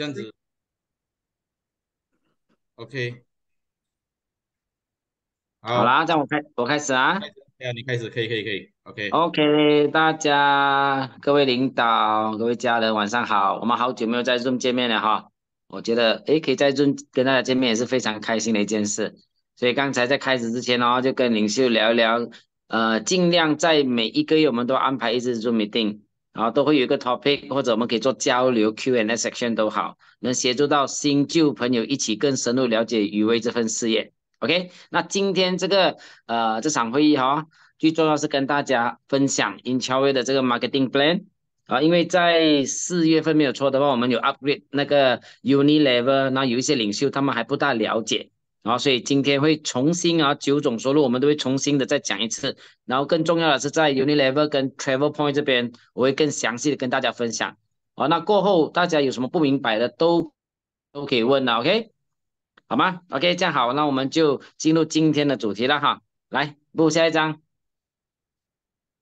这样子，OK，好啦，这样我开我开始啊。对啊，你开始可以可以可以，OK。OK，大家各位领导各位家人晚上好，我们好久没有在 Zoom 见面了哈。我觉得哎，可以在 Zoom 跟大家见面也是非常开心的一件事。所以刚才在开始之前哦，就跟领袖聊一聊，呃，尽量在每一个月我们都安排一次 Zoom meeting。啊，都会有一个 topic，或者我们可以做交流 Q&A section 都好，能协助到新旧朋友一起更深入了解余威这份事业。OK，那今天这个呃这场会议哈，最重要是跟大家分享 i n c h a a 威的这个 marketing plan 啊，因为在四月份没有错的话，我们有 upgrade 那个 uni level，那有一些领袖他们还不大了解。然后，所以今天会重新啊九种收入，我们都会重新的再讲一次。然后更重要的是，在 Uni l e v e r 跟 Travel Point 这边，我会更详细的跟大家分享。好，那过后大家有什么不明白的都都可以问的，OK，好吗？OK，这样好，那我们就进入今天的主题了哈。来，步入下一章。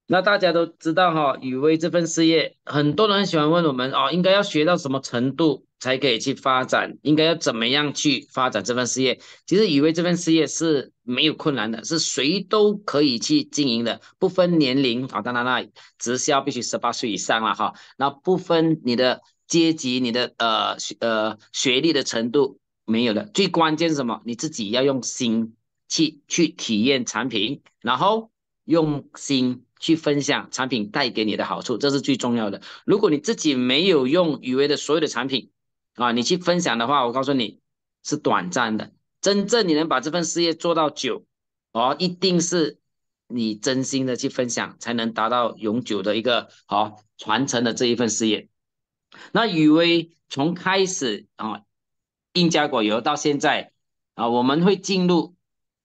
那大家都知道哈，雨薇这份事业，很多人喜欢问我们哦，应该要学到什么程度？才可以去发展，应该要怎么样去发展这份事业？其实以为这份事业是没有困难的，是谁都可以去经营的，不分年龄啊，当然啦，直销必须十八岁以上了哈，那不分你的阶级、你的呃呃学历的程度，没有的。最关键是什么？你自己要用心去去体验产品，然后用心去分享产品带给你的好处，这是最重要的。如果你自己没有用以为的所有的产品，啊，你去分享的话，我告诉你是短暂的。真正你能把这份事业做到久，哦，一定是你真心的去分享，才能达到永久的一个好传承的这一份事业。那雨薇从开始啊，印加果油到现在啊，我们会进入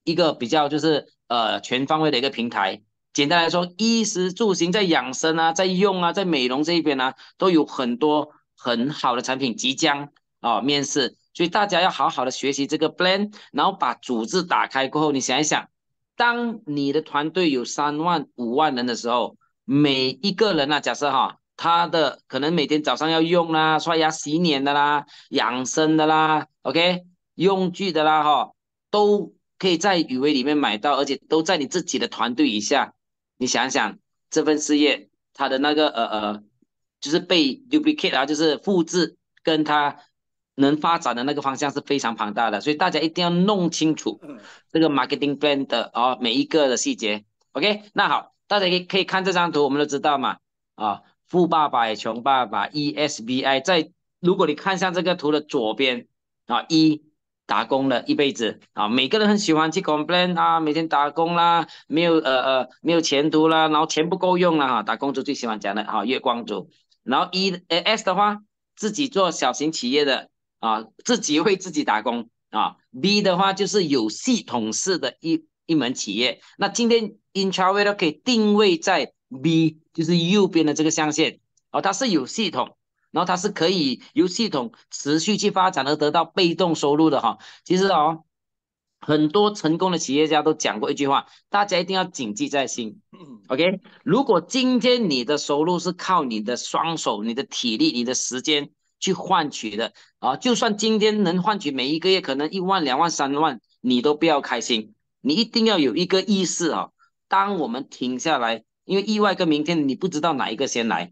一个比较就是呃全方位的一个平台。简单来说，衣食住行在养生啊，在用啊，在美容这一边啊，都有很多。很好的产品即将哦面世，所以大家要好好的学习这个 plan，然后把组织打开过后，你想一想，当你的团队有三万五万人的时候，每一个人呢，假设哈，他的可能每天早上要用啦、刷牙洗脸的啦、养生的啦、OK，用具的啦哈，都可以在雨薇里面买到，而且都在你自己的团队以下，你想想这份事业，他的那个呃呃。就是被 duplicate 啊，就是复制，跟他能发展的那个方向是非常庞大的，所以大家一定要弄清楚这个 marketing plan 的啊每一个的细节。OK，那好，大家可可以看这张图，我们都知道嘛啊，富爸爸穷爸爸 ESBI 在。如果你看一下这个图的左边啊，一打工了一辈子啊，每个人很喜欢去 complain 啊，每天打工啦，没有呃呃没有前途啦，然后钱不够用了哈，打工族最喜欢讲的哈，月光族。然后 E 诶 S 的话，自己做小型企业的啊，自己为自己打工啊。B 的话就是有系统式的一一门企业。那今天 IntraV 可以定位在 B，就是右边的这个象限。哦，它是有系统，然后它是可以由系统持续去发展而得到被动收入的哈。其实哦。很多成功的企业家都讲过一句话，大家一定要谨记在心。OK，如果今天你的收入是靠你的双手、你的体力、你的时间去换取的啊，就算今天能换取每一个月可能一万、两万、三万，你都不要开心，你一定要有一个意识啊。当我们停下来，因为意外跟明天你不知道哪一个先来，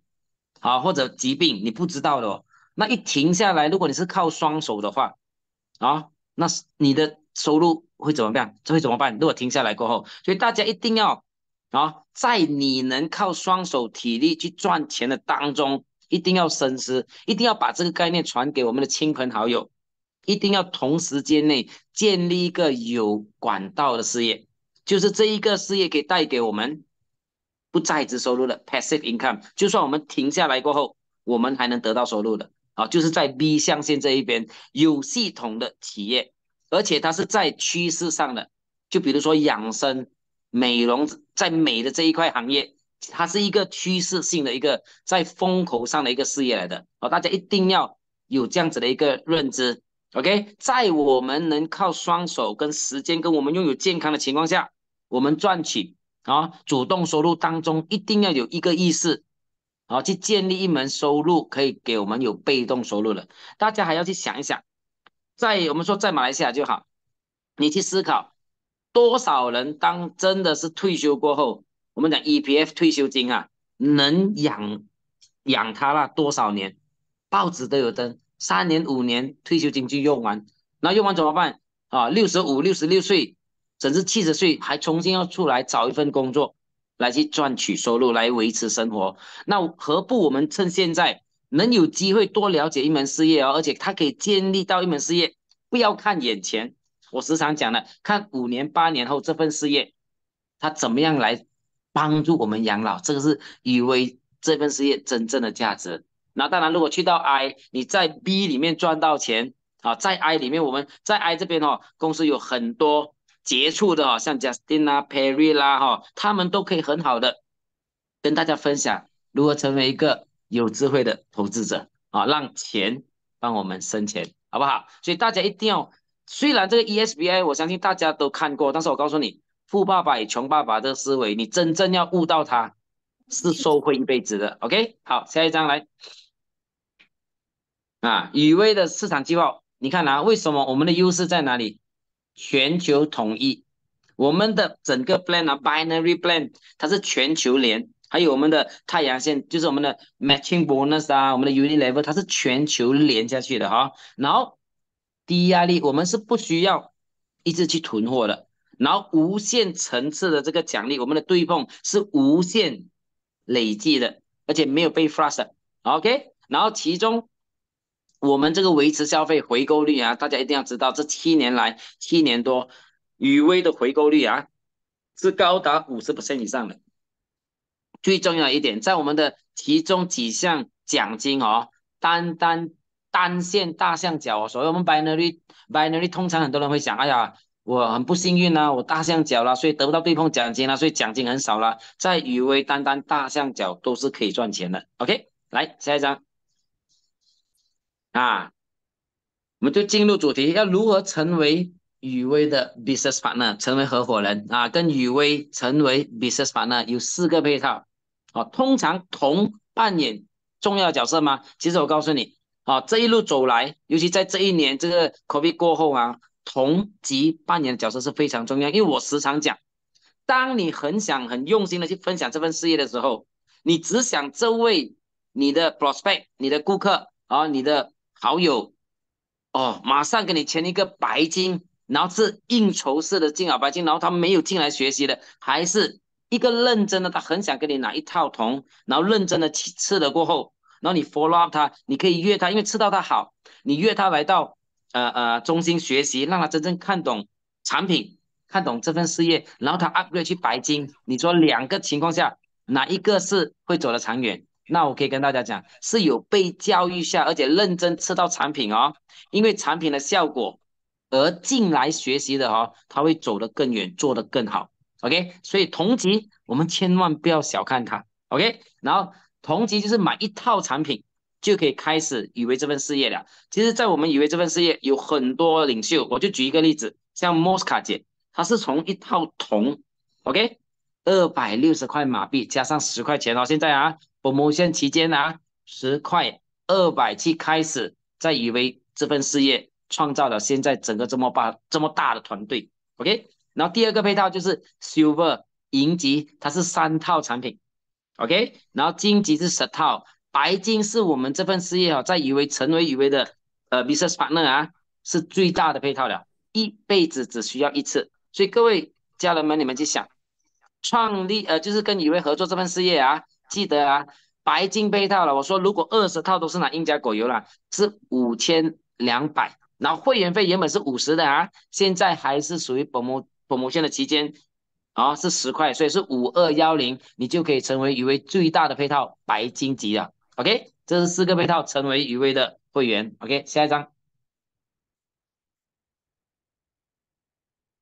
啊，或者疾病你不知道的，哦，那一停下来，如果你是靠双手的话啊，那是你的。收入会怎么办？这会怎么办？如果停下来过后，所以大家一定要啊，在你能靠双手体力去赚钱的当中，一定要深思，一定要把这个概念传给我们的亲朋好友，一定要同时间内建立一个有管道的事业，就是这一个事业可以带给我们不在职收入的 passive income，就算我们停下来过后，我们还能得到收入的啊，就是在 B 象限这一边有系统的企业。而且它是在趋势上的，就比如说养生、美容，在美的这一块行业，它是一个趋势性的一个在风口上的一个事业来的。哦，大家一定要有这样子的一个认知。OK，在我们能靠双手跟时间跟我们拥有健康的情况下，我们赚取啊主动收入当中，一定要有一个意识，啊去建立一门收入可以给我们有被动收入了。大家还要去想一想。在我们说在马来西亚就好，你去思考，多少人当真的是退休过后，我们讲 EPF 退休金啊，能养养他了多少年？报纸都有登，三年五年退休金就用完，那用完怎么办？啊，六十五、六十六岁，甚至七十岁还重新要出来找一份工作来去赚取收入来维持生活，那何不我们趁现在？能有机会多了解一门事业哦，而且他可以建立到一门事业。不要看眼前，我时常讲的，看五年、八年后这份事业，他怎么样来帮助我们养老，这个是以为这份事业真正的价值。那当然，如果去到 I，你在 B 里面赚到钱啊，在 I 里面，我们在 I 这边哦，公司有很多杰出的哦，像 Justin 啊、p e r y 啦哈，他们都可以很好的跟大家分享如何成为一个。有智慧的投资者啊，让钱帮我们生钱，好不好？所以大家一定要，虽然这个 ESBI 我相信大家都看过，但是我告诉你，富爸爸与穷爸爸这个思维，你真正要悟到它是收回一辈子的。OK，好，下一张来啊，雨薇的市场计划，你看啊，为什么我们的优势在哪里？全球统一，我们的整个 plan 啊，binary plan，它是全球连还有我们的太阳线，就是我们的 matching bonus 啊，我们的 uni level，它是全球连下去的哈。然后低压力，我们是不需要一直去囤货的。然后无限层次的这个奖励，我们的对碰是无限累计的，而且没有被 flush。OK，然后其中我们这个维持消费回购率啊，大家一定要知道，这七年来，七年多雨薇的回购率啊，是高达五十以上的。最重要一点，在我们的其中几项奖金哦，单单单线大象脚哦，所以我们 binary binary 通常很多人会想，哎呀，我很不幸运啊，我大象脚了，所以得不到对碰奖金了，所以奖金很少了。在宇威单单大象脚都是可以赚钱的。OK，来下一张啊，我们就进入主题，要如何成为宇威的 business partner，成为合伙人啊，跟宇威成为 business partner 有四个配套。啊，通常同扮演重要角色吗？其实我告诉你，啊，这一路走来，尤其在这一年这个 COVID 过后啊，同级扮演的角色是非常重要。因为我时常讲，当你很想很用心的去分享这份事业的时候，你只想这位你的 prospect、你的顾客啊、你的好友，哦，马上给你签一个白金，然后是应酬式的进啊白金，然后他没有进来学习的，还是。一个认真的，他很想跟你拿一套铜，然后认真的去吃了过后，然后你 f o l l o w up 他，你可以约他，因为吃到他好，你约他来到呃呃中心学习，让他真正看懂产品，看懂这份事业，然后他 upgrade 去白金。你说两个情况下哪一个是会走得长远？那我可以跟大家讲，是有被教育下而且认真吃到产品哦，因为产品的效果而进来学习的哦，他会走得更远，做得更好。OK，所以同级我们千万不要小看它。o k 然后同级就是买一套产品就可以开始以为这份事业了。其实，在我们以为这份事业有很多领袖，我就举一个例子，像莫斯卡姐，她是从一套铜 o k 二百六十块马币加上十块钱哦，现在啊，我们现期间啊，十块二百去开始在以为这份事业创造了现在整个这么大这么大的团队，OK。然后第二个配套就是 Silver 银级，它是三套产品，OK。然后金级是十套，白金是我们这份事业啊，在以为成为以为的呃 Business Partner 啊，是最大的配套了，一辈子只需要一次。所以各位家人们，你们去想，创立呃就是跟以为合作这份事业啊，记得啊，白金配套了。我说如果二十套都是拿英加果油了，是五千两百，然后会员费原本是五十的啊，现在还是属于薄膜。母线的期间啊是十块，所以是五二幺零，你就可以成为宇威最大的配套白金级了。OK，这是四个配套成为宇威的会员。OK，下一张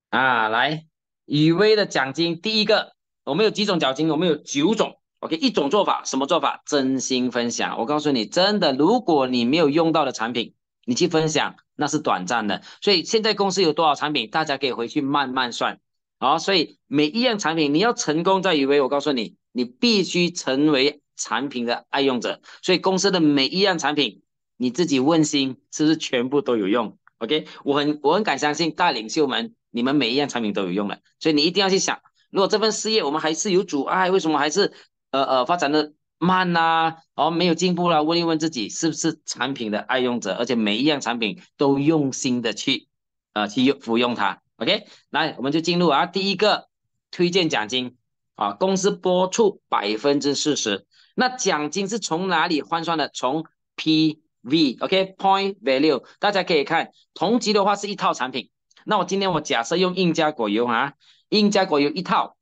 啊，来雨威的奖金，第一个我们有几种奖金？我们有九种。OK，一种做法，什么做法？真心分享。我告诉你，真的，如果你没有用到的产品。你去分享那是短暂的，所以现在公司有多少产品，大家可以回去慢慢算。好，所以每一样产品你要成功在，于为我告诉你，你必须成为产品的爱用者。所以公司的每一样产品，你自己问心是不是全部都有用？OK，我很我很敢相信大领袖们，你们每一样产品都有用的。所以你一定要去想，如果这份事业我们还是有阻碍，为什么还是呃呃发展的？慢呐，哦，没有进步了。问一问自己，是不是产品的爱用者？而且每一样产品都用心的去，呃，去用服用它。OK，来，我们就进入啊。第一个推荐奖金啊，公司拨出百分之四十。那奖金是从哪里换算的？从 PV，OK，Point Value。大家可以看同级的话是一套产品。那我今天我假设用印加果油啊，印加果油一套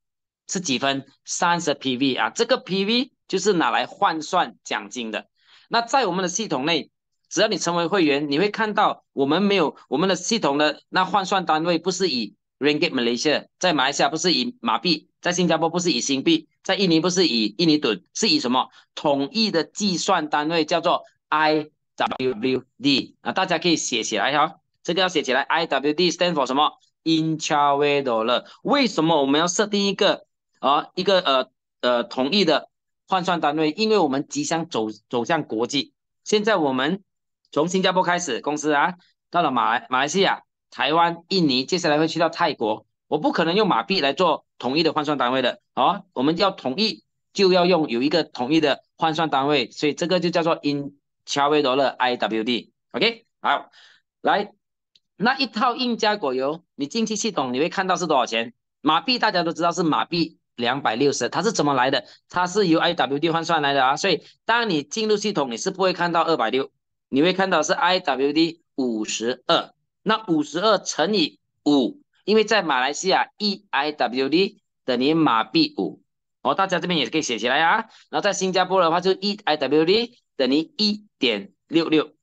是几分？三十 PV 啊，这个 PV。就是拿来换算奖金的。那在我们的系统内，只要你成为会员，你会看到我们没有我们的系统的那换算单位不是以 Ringgit Malaysia，在马来西亚不是以马币，在新加坡不是以新币，在印尼不是以印尼盾，是以什么统一的计算单位叫做 IWD 啊？大家可以写起来哈，这个要写起来 IWD stand for 什么 i n c h a r a l e 为什么我们要设定一个啊一个呃呃统一的？换算单位，因为我们即将走走向国际。现在我们从新加坡开始，公司啊，到了马来、马来西亚、台湾、印尼，接下来会去到泰国。我不可能用马币来做统一的换算单位的啊，我们要统一就要用有一个统一的换算单位，所以这个就叫做 i n c h a r a o l e IWD。OK，好，来那一套印加果油，你进去系统你会看到是多少钱？马币大家都知道是马币。两百六十，它是怎么来的？它是由 IWD 换算来的啊，所以当你进入系统，你是不会看到二百六，你会看到是 IWD 五十二。那五十二乘以五，因为在马来西亚，一 IWD 等于马币五。哦，大家这边也可以写起来啊。然后在新加坡的话，就一 IWD 等于一点六六。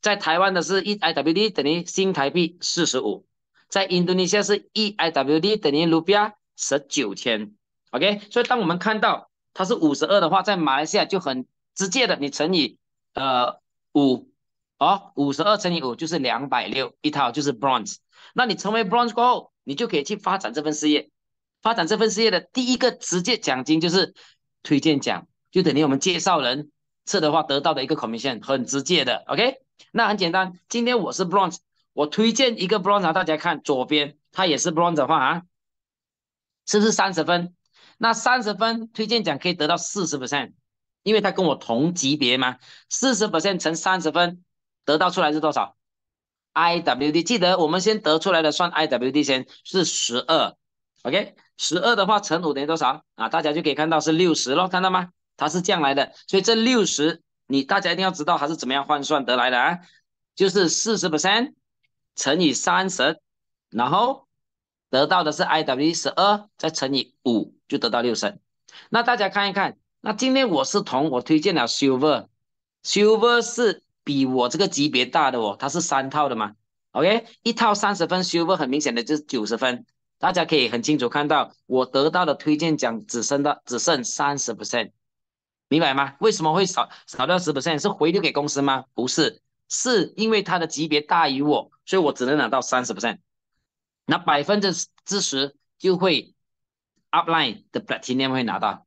在台湾的是，一 IWD 等于新台币四十五。在印度尼西亚是，一 IWD 等于卢比亚十九千。OK，所以当我们看到它是五十二的话，在马来西亚就很直接的，你乘以呃五，哦，五十二乘以五就是两百六一套就是 Bronze。那你成为 Bronze 过后，你就可以去发展这份事业，发展这份事业的第一个直接奖金就是推荐奖，就等于我们介绍人次的话得到的一个 commission，很直接的。OK，那很简单，今天我是 Bronze，我推荐一个 b r o n z e 大家看左边他也是 b r o n z e 的话啊，是不是三十分？那三十分推荐奖可以得到四十 percent，因为他跟我同级别嘛。四十 percent 乘三十分得到出来是多少？IWD 记得我们先得出来的算 IWD 先是十二，OK，十二的话乘五等于多少啊？大家就可以看到是六十咯，看到吗？它是这样来的，所以这六十你大家一定要知道它是怎么样换算得来的啊，就是四十 percent 乘以三十，然后。得到的是 I W 十二，再乘以五，就得到六升。那大家看一看，那今天我是铜，我推荐了 silver，silver 是比我这个级别大的哦，它是三套的嘛。OK，一套三十分，silver 很明显的就是九十分，大家可以很清楚看到，我得到的推荐奖只剩到只剩三十 percent，明白吗？为什么会少少掉十 percent？是回流给公司吗？不是，是因为它的级别大于我，所以我只能拿到三十 percent。那百分之之十就会 upline 的 black team 会拿到。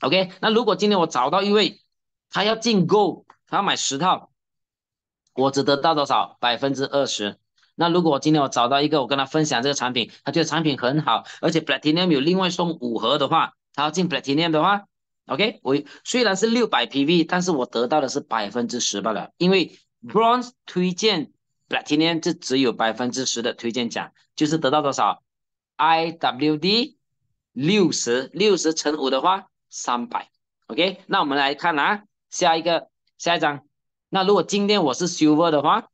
OK，那如果今天我找到一位，他要进购，他要买十套，我只得到多少？百分之二十。那如果我今天我找到一个，我跟他分享这个产品，他觉得产品很好，而且 black team 有另外送五盒的话，他要进 black team 的话，OK，我虽然是六百 PV，但是我得到的是百分之十八了，因为 bronze 推荐。那今天这只有百分之十的推荐奖，就是得到多少？IWD 六十六十乘五的话，三百。OK，那我们来看啊，下一个下一张。那如果今天我是 Silver 的话，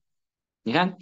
你看，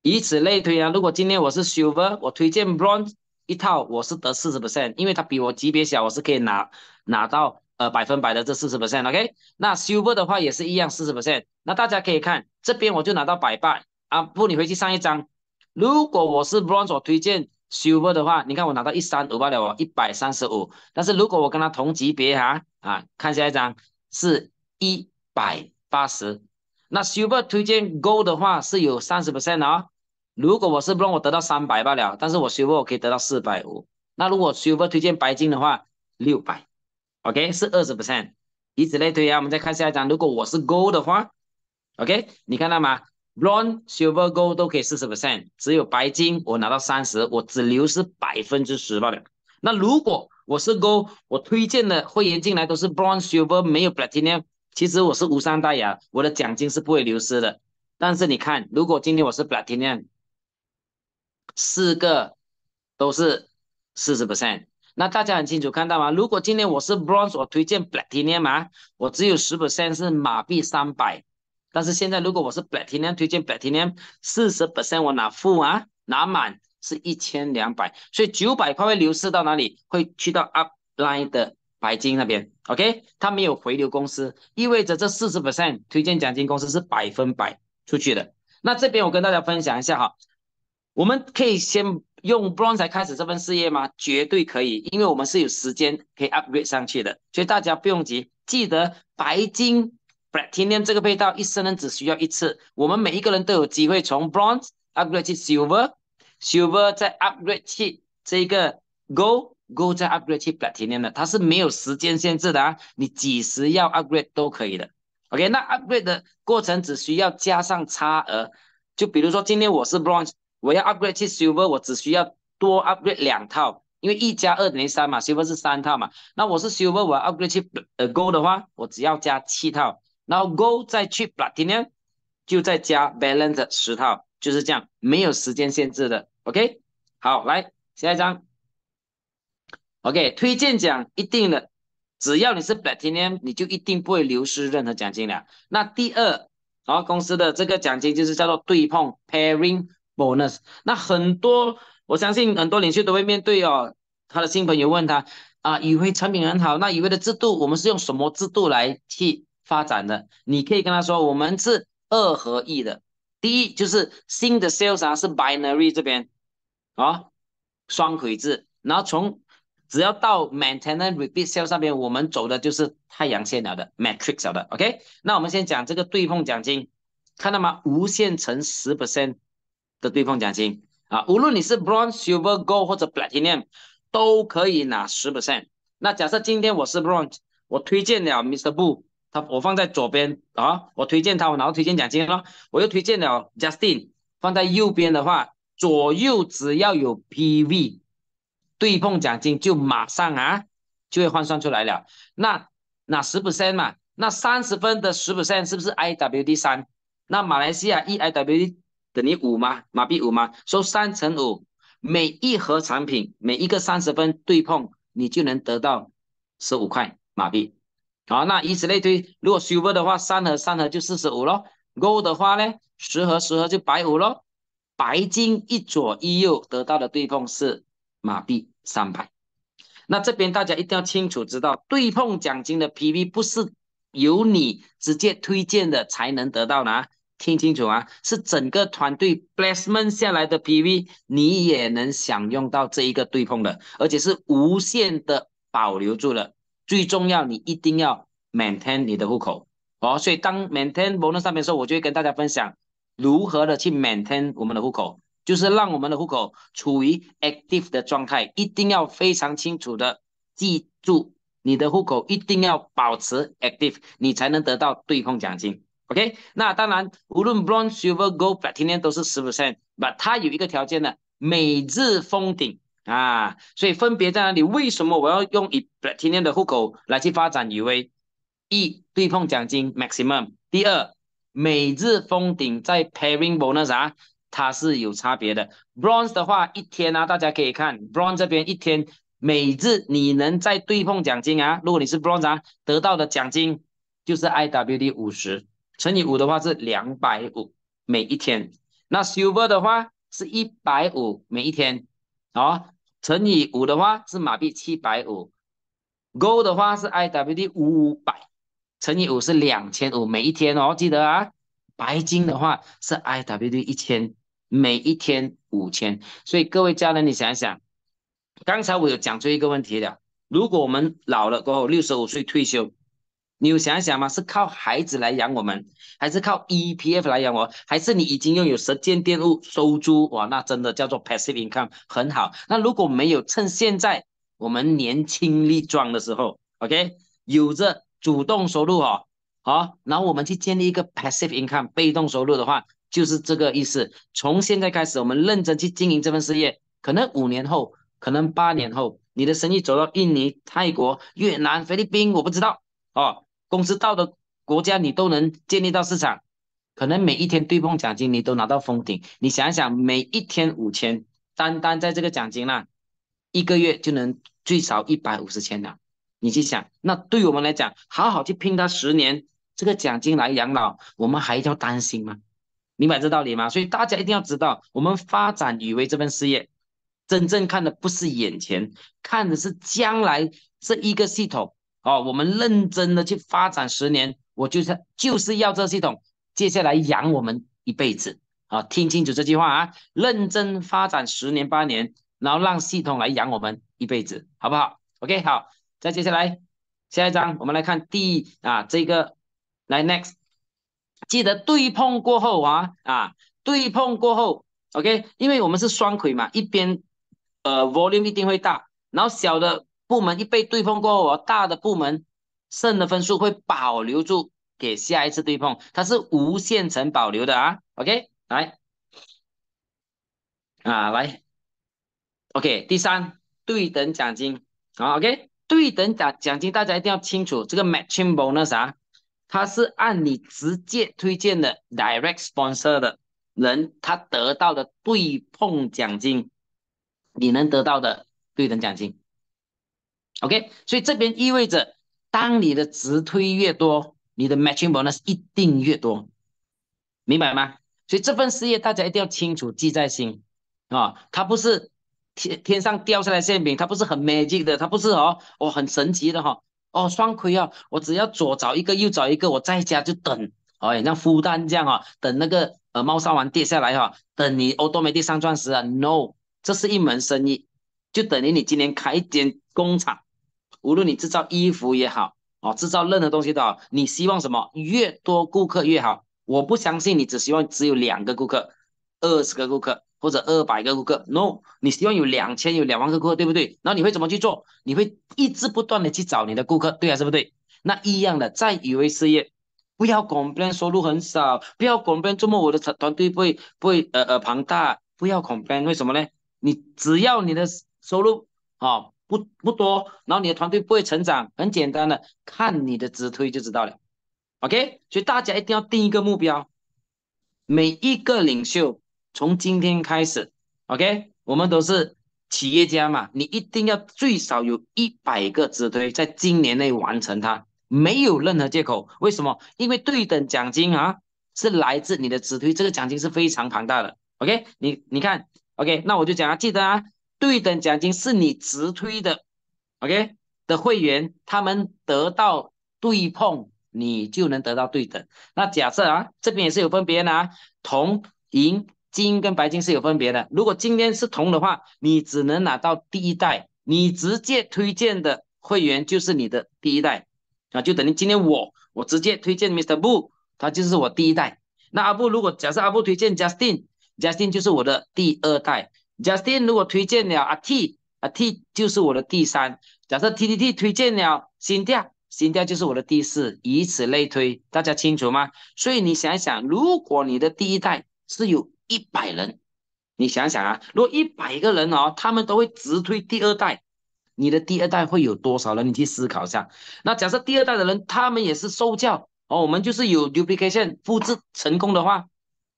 以此类推啊。如果今天我是 Silver，我推荐 Bronze 一套，我是得四十 percent，因为它比我级别小，我是可以拿拿到呃百分百的这四十 percent。OK，那 Silver 的话也是一样四十 percent。那大家可以看。这边我就拿到百八啊，不，你回去上一张。如果我是 bronze 推荐 silver 的话，你看我拿到一三五八了，一百三十五。但是如果我跟他同级别哈啊，看下一张是一百八十。那 silver 推荐 gold 的话是有三十 percent 啊。如果我是 bronze，我得到三百罢了，但是我 silver 我可以得到四百五。那如果 silver 推荐白金的话，六百，OK 是二十 percent。以此类推啊，我们再看下一张，如果我是 gold 的话。OK，你看到吗？Bronze、Silver、Gold 都可以四十 percent，只有白金我拿到三十，我只流失百分之十罢了。那如果我是 Gold，我推荐的会员进来都是 Bronze、Silver，没有 Black t i n u m 其实我是无伤大雅，我的奖金是不会流失的。但是你看，如果今天我是 Black t i n u m 四个都是四十 percent，那大家很清楚看到吗？如果今天我是 Bronze，我推荐 Black t i n u m 我只有十 percent 是马币三百。但是现在，如果我是 platinum 推荐 platinum 四十 percent，我拿负啊拿满是一千两百，所以九百块会流失到哪里？会去到 upline 的白金那边，OK？它没有回流公司，意味着这四十 percent 推荐奖金公司是百分百出去的。那这边我跟大家分享一下哈，我们可以先用 bronze 开始这份事业吗？绝对可以，因为我们是有时间可以 upgrade 上去的，所以大家不用急，记得白金。Black 天天这个配套，一生人只需要一次。我们每一个人都有机会从 bronze upgrade 到 silver，silver 再 upgrade 到这个 gold，gold 再 upgrade Black 天天的，它是没有时间限制的啊。你几时要 upgrade 都可以的。OK，那 upgrade 的过程只需要加上差额。就比如说今天我是 bronze，我要 upgrade 去 silver，我只需要多 upgrade 两套，因为一加二等于三嘛，silver 是三套嘛。那我是 silver，我要 upgrade 到 gold 的话，我只要加七套。然后 Go 再去 Platinum，就再加 Balance 十套，就是这样，没有时间限制的。OK，好，来下一张。OK，推荐奖一定的，只要你是 Platinum，你就一定不会流失任何奖金的。那第二，然后公司的这个奖金就是叫做对碰 Pairing Bonus。那很多，我相信很多领袖都会面对哦，他的新朋友问他啊，以为产品很好，那以为的制度，我们是用什么制度来去？发展的，你可以跟他说，我们是二合一的。第一就是新的 sales 啊，是 binary 这边啊，双轨制。然后从只要到 maintenance repeat sales 上边，我们走的就是太阳线条的 matrix 晓的。OK，那我们先讲这个对碰奖金，看到吗？无限乘十 percent 的对碰奖金啊，无论你是 bronze、silver、gold 或者 platinum，都可以拿十 percent。那假设今天我是 bronze，我推荐了 Mr. Boo。他我放在左边啊，我推荐他，我然后推荐奖金了，我又推荐了 Justin，放在右边的话，左右只要有 PV 对碰奖金就马上啊就会换算出来了。那那十 percent 嘛，那三十分的十 percent 是不是 IWD 三？那马来西亚 E IWD 等于五吗？马币五吗？收三乘五，每一盒产品每一个三十分对碰，你就能得到十五块马币。好，那以此类推，如果 s l v e r 的话，三盒三盒就四十五喽；gold 的话呢，十盒十盒就百五喽。白金一左一右得到的对碰是马币三百。那这边大家一定要清楚知道，对碰奖金的 PV 不是由你直接推荐的才能得到的，听清楚啊？是整个团队 placement 下来的 PV，你也能享用到这一个对碰的，而且是无限的保留住了。最重要，你一定要 maintain 你的户口哦。所以当 maintain 无论上面的时候，我就会跟大家分享如何的去 maintain 我们的户口，就是让我们的户口处于 active 的状态。一定要非常清楚的记住，你的户口一定要保持 active，你才能得到对冲奖金。OK，那当然，无论 bronze、silver、gold，天天都是十五 percent，b 它有一个条件呢，每日封顶。啊，所以分别在哪里？为什么我要用一今天的户口来去发展？以为一对碰奖金 maximum，第二每日封顶在 parable 那啥，它是有差别的。bronze 的话，一天啊，大家可以看 bronze 这边一天每日你能在对碰奖金啊，如果你是 bronze，啊，得到的奖金就是 iwd 五十乘以五的话是两百五每一天。那 silver 的话是一百五每一天，好。乘以五的话是马币七百五，gold 的话是 IWD 五五百，乘以五是两千五，每一天哦，记得啊。白金的话是 IWD 一千，每一天五千。所以各位家人，你想想，刚才我有讲出一个问题了。如果我们老了过后六十五岁退休。你有想一想吗？是靠孩子来养我们，还是靠 EPF 来养我？还是你已经拥有十间店路收租哇？那真的叫做 passive income，很好。那如果没有趁现在我们年轻力壮的时候，OK，有着主动收入哦，好，然后我们去建立一个 passive income 被动收入的话，就是这个意思。从现在开始，我们认真去经营这份事业，可能五年后，可能八年后，你的生意走到印尼、泰国、越南、菲律宾，我不知道哦。公司到的国家，你都能建立到市场，可能每一天对碰奖金你都拿到封顶，你想想，每一天五千，单单在这个奖金啦，一个月就能最少一百五十千了。你去想，那对我们来讲，好好去拼他十年，这个奖金来养老，我们还要担心吗？明白这道理吗？所以大家一定要知道，我们发展宇威这份事业，真正看的不是眼前，看的是将来这一个系统。哦，我们认真的去发展十年，我就是就是要这系统，接下来养我们一辈子。啊，听清楚这句话啊，认真发展十年八年，然后让系统来养我们一辈子，好不好？OK，好。再接下来，下一张，我们来看第啊这个，来 Next，记得对碰过后啊啊，对碰过后，OK，因为我们是双轨嘛，一边呃 Volume 一定会大，然后小的。部门一被对碰过后，大的部门剩的分数会保留住给下一次对碰，它是无限层保留的啊。OK，来啊来，OK，第三对等奖金啊，OK，对等奖奖金大家一定要清楚，这个 matching bonus 那啥，它是按你直接推荐的 direct sponsor 的人他得到的对碰奖金，你能得到的对等奖金。OK，所以这边意味着，当你的直推越多，你的 matching bonus 一定越多，明白吗？所以这份事业大家一定要清楚记在心，啊，它不是天天上掉下来馅饼，它不是很 magic 的，它不是哦，我很神奇的哈，哦，双亏啊，我只要左找一个，右找一个，我在家就等，哦，像孵蛋这样啊，等那个呃猫砂完跌下来哈，等你欧多美地上钻石啊，No，这是一门生意，就等于你今年开一间工厂。无论你制造衣服也好，哦，制造任何东西都好，你希望什么？越多顾客越好。我不相信你，只希望只有两个顾客，二十个顾客，或者二百个顾客。No，你希望有两千，有两万个顾客，对不对？然后你会怎么去做？你会一直不断的去找你的顾客，对还是不对？那一样的，在以为事业，不要恐边，收入很少，不要恐边，这么我的团团队不会不会呃呃庞大，不要恐边，为什么呢？你只要你的收入，哦。不不多，然后你的团队不会成长，很简单的，看你的直推就知道了。OK，所以大家一定要定一个目标，每一个领袖从今天开始，OK，我们都是企业家嘛，你一定要最少有一百个直推，在今年内完成它，没有任何借口。为什么？因为对等奖金啊，是来自你的直推，这个奖金是非常庞大的。OK，你你看，OK，那我就讲啊，记得啊。对等奖金是你直推的，OK 的会员，他们得到对碰，你就能得到对等。那假设啊，这边也是有分别的啊，铜、银、金跟白金是有分别的。如果今天是铜的话，你只能拿到第一代，你直接推荐的会员就是你的第一代啊，就等于今天我我直接推荐 Mr. b 布，他就是我第一代。那阿布如果假设阿布推荐 Justin，Justin 就是我的第二代。Justin 如果推荐了阿 T 阿 T 就是我的第三，假设 T T T 推荐了新调新调就是我的第四，以此类推，大家清楚吗？所以你想想，如果你的第一代是有一百人，你想想啊，如果一百个人哦，他们都会直推第二代，你的第二代会有多少人？你去思考一下。那假设第二代的人他们也是受教哦，我们就是有 U P K 线复制成功的话，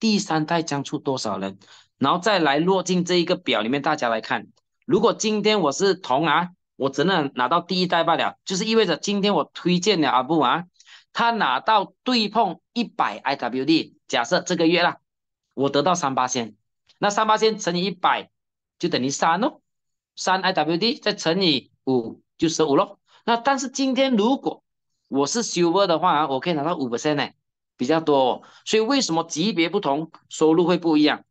第三代将出多少人？然后再来落进这一个表里面，大家来看，如果今天我是铜啊，我只能拿到第一代罢了，就是意味着今天我推荐了阿布啊，他拿到对碰一百 IWD，假设这个月啦，我得到三八线，那三八线乘以一百就等于三咯，三 IWD 再乘以五就十五喽。那但是今天如果我是 silver 的话啊，我可以拿到五 percent 呢，比较多哦。所以为什么级别不同，收入会不一样？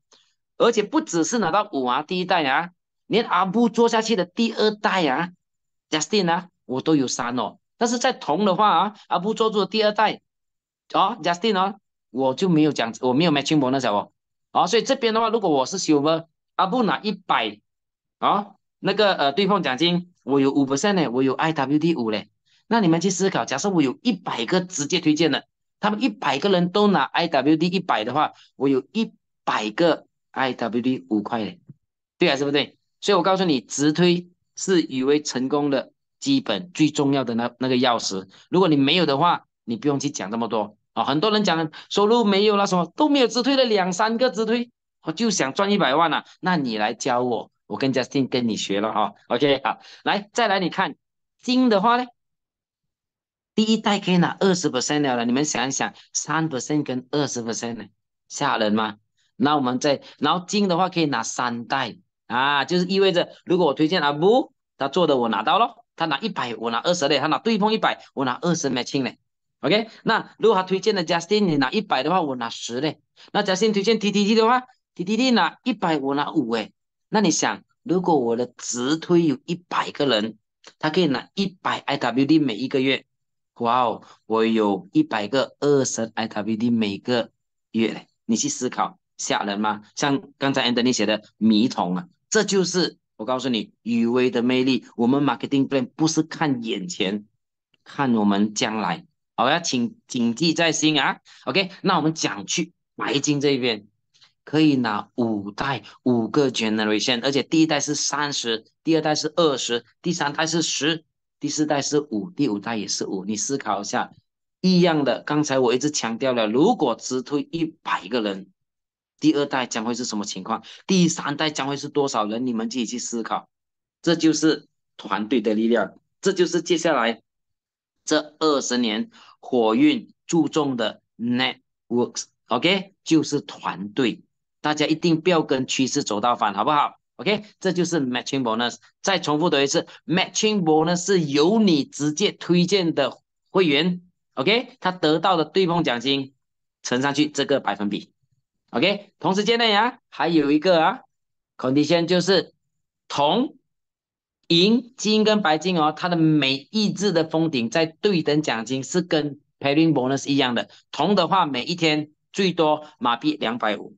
而且不只是拿到五啊，第一代啊，连阿布做下去的第二代啊，Justin 啊，我都有三哦。但是在同的话啊，阿布做做的第二代啊，Justin 啊，我就没有讲，我没有买清博那小我哦，所以这边的话，如果我是小哥，阿布拿一百啊，那个呃对方奖金我有五 percent 我有 IWD 五嘞。那你们去思考，假设我有一百个直接推荐的，他们一百个人都拿 IWD 一百的话，我有一百个。i w D 五块，对啊，是不对？所以我告诉你，直推是以为成功的基本最重要的那那个钥匙。如果你没有的话，你不用去讲这么多啊。很多人讲收入没有了，什么都没有，直推了两三个直推，我就想赚一百万了。那你来教我，我跟 Justin 跟你学了啊。OK，好，来再来，你看金的话呢，第一代以拿二十 percent 了了，你们想一想，三 percent 跟二十 percent 呢，吓人吗？那我们再，然后金的话可以拿三袋啊，就是意味着，如果我推荐阿布，他做的我拿到了，他拿一百我拿二十嘞，他拿对碰一百我拿二十美清嘞，OK？那如果他推荐的 Justin，你拿一百的话我拿十嘞，那 Justin 推荐 TTT 的话，TTT 拿一百我拿五哎，那你想，如果我的直推有一百个人，他可以拿一百 IWD 每一个月，哇哦，我有一百个二十 IWD 每个月嘞，你去思考。吓人吗？像刚才安德 y 写的迷桶啊，这就是我告诉你雨薇的魅力。我们 marketing plan 不是看眼前，看我们将来。好，要请谨记在心啊。OK，那我们讲去白金这边，可以拿五代五个 generation，而且第一代是三十，第二代是二十，第三代是十，第四代是五，第五代也是五。你思考一下，一样的。刚才我一直强调了，如果只推一百个人。第二代将会是什么情况？第三代将会是多少人？你们自己去思考。这就是团队的力量，这就是接下来这二十年火运注重的 networks。OK，就是团队，大家一定不要跟趋势走到反，好不好？OK，这就是 matching bonus。再重复的一次，matching bonus 是由你直接推荐的会员，OK，他得到的对碰奖金乘上去这个百分比。O.K. 同时间内啊，还有一个啊，t i 先 n 就是铜、银、金跟白金哦。它的每一只的封顶在对等奖金是跟 pairing bonus 一样的。铜的话，每一天最多马币两百五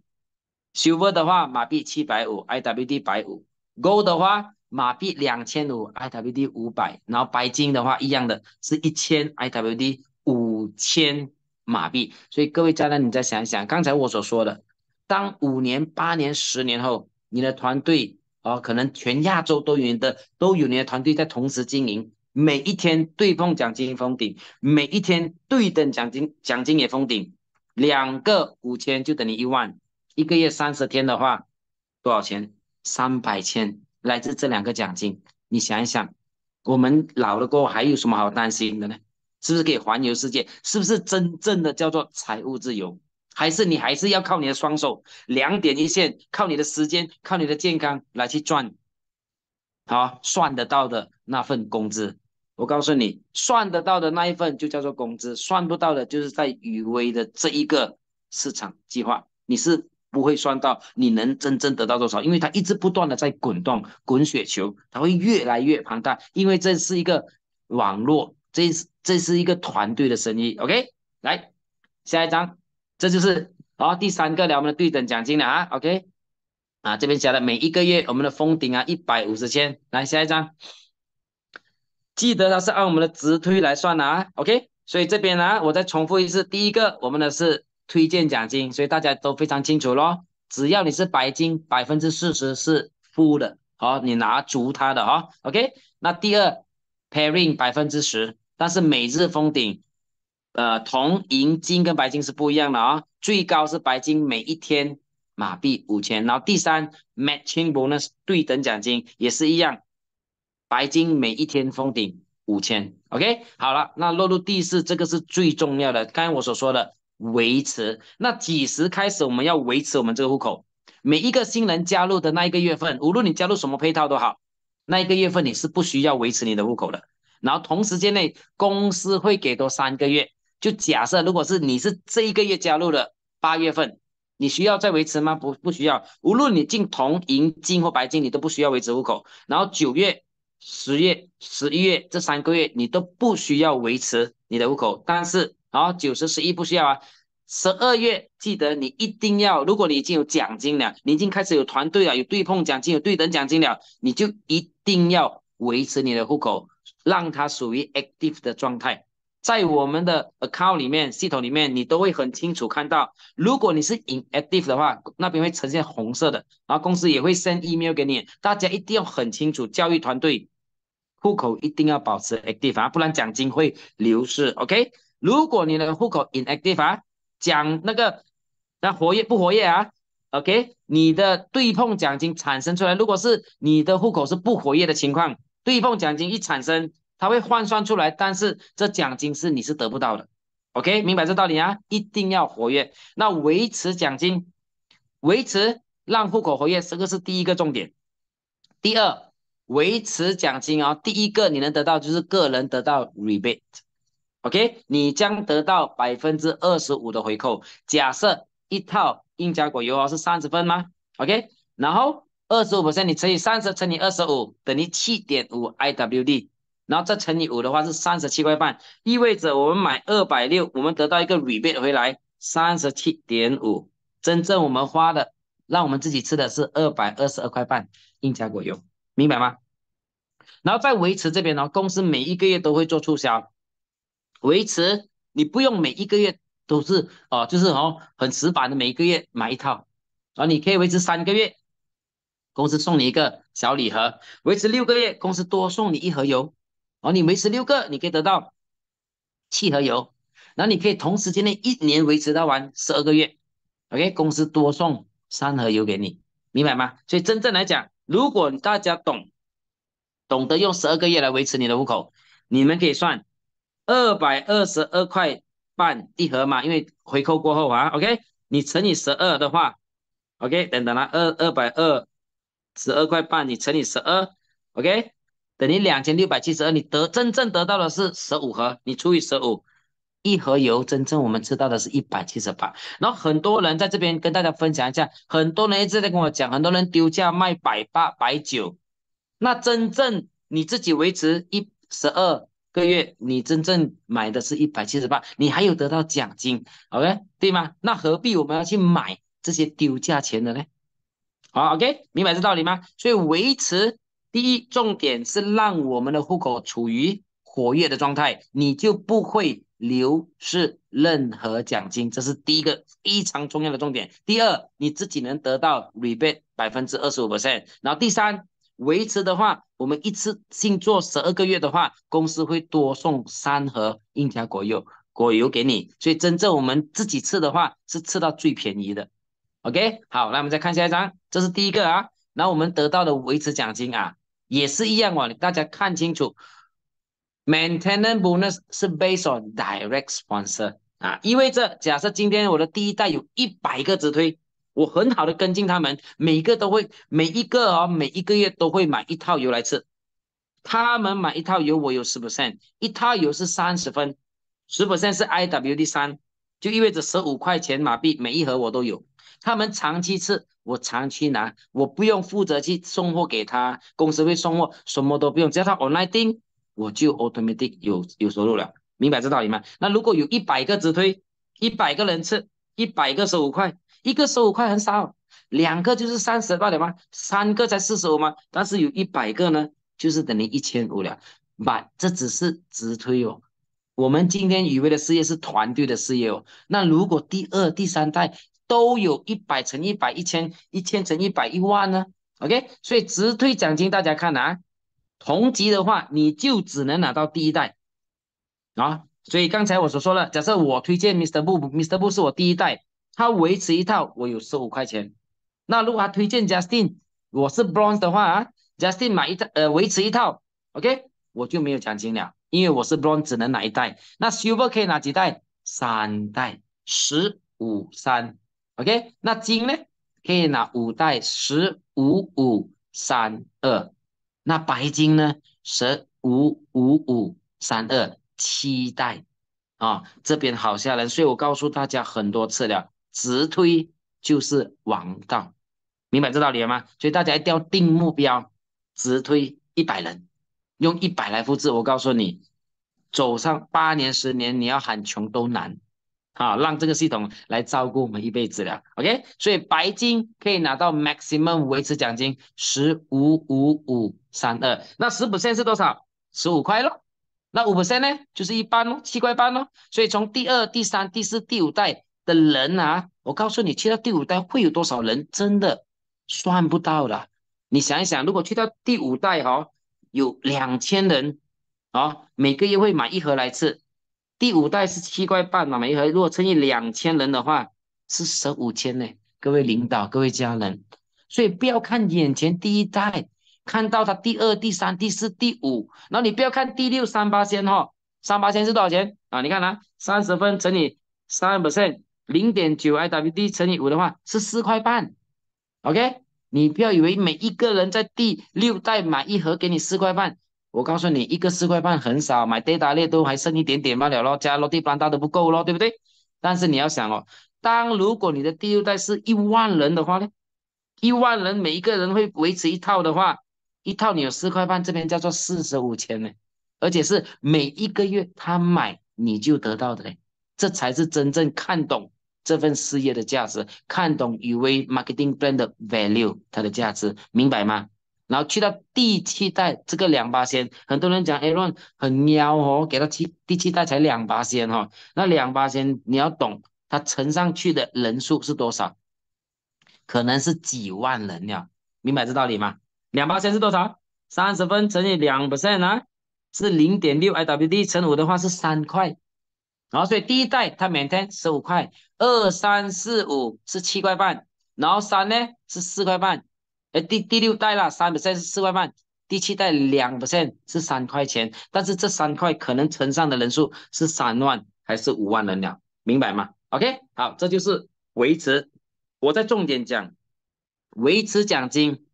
；silver 的话，马币七百五；IWD 百五；gold 的话，马币两千五；IWD 五百。然后白金的话，一样的是一千 IWD 五千马币。所以各位家人，你再想一想刚才我所说的。当五年、八年、十年后，你的团队啊，可能全亚洲都有你的，都有你的团队在同时经营。每一天对碰奖金封顶，每一天对等奖金，奖金也封顶。两个五千就等于一万，一个月三十天的话，多少钱？三百千，来自这两个奖金。你想一想，我们老了过后还有什么好担心的呢？是不是可以环游世界？是不是真正的叫做财务自由？还是你还是要靠你的双手，两点一线，靠你的时间，靠你的健康来去赚，啊，算得到的那份工资，我告诉你，算得到的那一份就叫做工资，算不到的就是在余威的这一个市场计划，你是不会算到你能真正得到多少，因为它一直不断的在滚动滚雪球，它会越来越庞大，因为这是一个网络，这是这是一个团队的生意。OK，来下一张。这就是好第三个了，我们的对等奖金的啊，OK，啊这边写的每一个月我们的封顶啊一百五十千，来下一张，记得它是按我们的直推来算的啊，OK，所以这边呢我再重复一次，第一个我们的是推荐奖金，所以大家都非常清楚咯，只要你是白金，百分之四十是付的，好你拿足它的哈，OK，那第二 pairing 百分之十，但是每日封顶。呃，铜、银、金跟白金是不一样的啊。最高是白金，每一天马币五千。然后第三，matching bonus 对等奖金也是一样，白金每一天封顶五千。OK，好了，那落入第四，这个是最重要的。刚才我所说的维持，那几时开始我们要维持我们这个户口？每一个新人加入的那一个月份，无论你加入什么配套都好，那一个月份你是不需要维持你的户口的。然后同时间内，公司会给多三个月。就假设，如果是你是这一个月加入了八月份，你需要再维持吗？不，不需要。无论你进铜、银、金或白金，你都不需要维持户口。然后九月、十月、十一月这三个月，你都不需要维持你的户口。但是，后九十十一不需要啊。十二月记得你一定要，如果你已经有奖金了，你已经开始有团队了，有对碰奖金、有对等奖金了，你就一定要维持你的户口，让它属于 active 的状态。在我们的 account 里面，系统里面你都会很清楚看到，如果你是 inactive 的话，那边会呈现红色的，然后公司也会 send email 给你，大家一定要很清楚，教育团队户口一定要保持 active，啊，不然奖金会流失。OK，如果你的户口 inactive 啊，讲那个那活跃不活跃啊？OK，你的对碰奖金产生出来，如果是你的户口是不活跃的情况，对碰奖金一产生。它会换算出来，但是这奖金是你是得不到的。OK，明白这道理啊？一定要活跃，那维持奖金，维持让户口活跃，这个是第一个重点。第二，维持奖金啊，第一个你能得到就是个人得到 rebate。OK，你将得到百分之二十五的回扣。假设一套印加果油啊是三十分吗？OK，然后二十五你乘以三十乘以二十五等于七点五 IWD。然后再乘以五的话是三十七块半，意味着我们买二百六，我们得到一个 rebate 回来三十七点五，真正我们花的让我们自己吃的是二百二十二块半，硬加果油，明白吗？然后在维持这边呢，公司每一个月都会做促销，维持你不用每一个月都是哦，就是哦很死板的每一个月买一套，啊，你可以维持三个月，公司送你一个小礼盒，维持六个月，公司多送你一盒油。哦，你维持六个，你可以得到七盒油，然后你可以同时今天一年维持到完十二个月，OK，公司多送三盒油给你，明白吗？所以真正来讲，如果大家懂，懂得用十二个月来维持你的户口，你们可以算二百二十二块半一盒嘛，因为回扣过后啊 o k 你乘以十二的话，OK，等等啦，二二百二十二块半，你乘以十二，OK。等于两千六百七十二，你得真正得到的是十五盒，你除以十五，一盒油真正我们吃到的是一百七十八。然后很多人在这边跟大家分享一下，很多人一直在跟我讲，很多人丢价卖百八百九，那真正你自己维持一十二个月，你真正买的是一百七十八，你还有得到奖金，OK 对吗？那何必我们要去买这些丢价钱的呢？好，OK，明白这道理吗？所以维持。第一重点是让我们的户口处于活跃的状态，你就不会流失任何奖金，这是第一个非常重要的重点。第二，你自己能得到 rebate 百分之二十五 percent，然后第三，维持的话，我们一次性做十二个月的话，公司会多送三盒印加果油果油给你，所以真正我们自己吃的话是吃到最便宜的。OK，好，那我们再看下一张，这是第一个啊，然后我们得到的维持奖金啊。也是一样哦，大家看清楚，maintenance bonus 是 based on direct sponsor 啊，意味着假设今天我的第一代有一百个直推，我很好的跟进他们，每个都会每一个啊每一个月都会买一套油来吃，他们买一套油，我有十 percent，一套油是三十分，十 percent 是 IWD 三，就意味着十五块钱马币每一盒我都有。他们长期吃，我长期拿，我不用负责去送货给他，公司会送货，什么都不用，只要他 online 订，我就 o a t i n e 订有有收入了，明白这道理吗？那如果有一百个直推，一百个人吃，一百个收五块，一个收五块很少，两个就是三十八点八，三个才四十五吗？但是有一百个呢，就是等于一千五了，买这只是直推哦，我们今天以为的事业是团队的事业哦，那如果第二第三代。都有一百乘一百，一千一千乘一百，一万呢？OK，所以直推奖金大家看啊，同级的话你就只能拿到第一代啊。所以刚才我所说的，假设我推荐 Mr. 布，Mr. 布是我第一代，他维持一套，我有十五块钱。那如果他推荐 Justin，我是 Bronze 的话啊，Justin 买一套呃维持一套，OK，我就没有奖金了，因为我是 Bronze 只能拿一代。那 Super 可以拿几代？三代，十五三。OK，那金呢？可以拿五袋十五五三二，那白金呢？十五五五三二七袋啊，这边好吓人。所以我告诉大家很多次了，直推就是王道，明白这道理了吗？所以大家一定要定目标，直推一百人，用一百来复制。我告诉你，走上八年十年，你要喊穷都难。啊，让这个系统来照顾我们一辈子了，OK？所以白金可以拿到 maximum 维持奖金十五五五三二，那十 percent 是多少？十五块咯。那五 percent 呢？就是一般咯，七块半咯。所以从第二、第三、第四、第五代的人啊，我告诉你，去到第五代会有多少人真的算不到了？你想一想，如果去到第五代哈，有两千人啊，每个月会买一盒来吃。第五代是七块半嘛，每盒。如果乘以两千人的话，是十五千呢。各位领导，各位家人，所以不要看眼前第一代，看到它第二、第三、第四、第五，然后你不要看第六三八千哈。三八千是多少钱啊？你看哪？三十分乘以三 percent，零点九 i w d 乘以五的话是四块半。OK，你不要以为每一个人在第六代买一盒给你四块半。我告诉你，一个四块半很少，买跌打裂都还剩一点点罢了咯，加落地班大都不够咯，对不对？但是你要想哦，当如果你的第六代是一万人的话呢，一万人每一个人会维持一套的话，一套你有四块半，这边叫做四十五千呢，而且是每一个月他买你就得到的嘞，这才是真正看懂这份事业的价值，看懂 UV marketing brand 的 value 它的价值，明白吗？然后去到第七代，这个两八仙，很多人讲，哎，乱很妖哦，给到七第七代才两八仙哈。那两八仙你要懂，它乘上去的人数是多少？可能是几万人呀，明白这道理吗？两八仙是多少？三十分乘以两 percent 啊，是零点六 IWD 乘五的话是三块。然后所以第一代它每天十五块，二三四五是七块半，然后三呢是四块半。哎，第第六代了，三百三十四万半，第七代两百三，是三块钱，但是这三块可能乘上的人数是三万还是五万人了，明白吗？OK，好，这就是维持，我在重点讲，维持奖金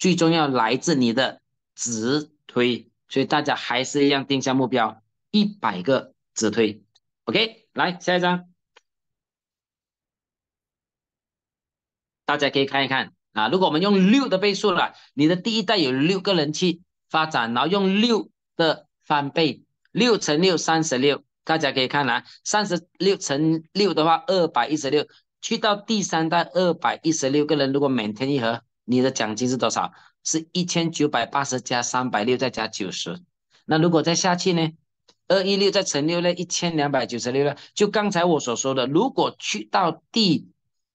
最重要来自你的直推，所以大家还是一样定下目标一百个直推，OK，来下一张，大家可以看一看。啊，如果我们用六的倍数了，你的第一代有六个人去发展，然后用六的翻倍，六乘六三十六，大家可以看啊，三十六乘六的话二百一十六，去到第三代二百一十六个人，如果每天一盒，你的奖金是多少？是一千九百八十加三百六再加九十，那如果再下去呢？二一六再乘六呢，一千两百九十六呢？就刚才我所说的，如果去到第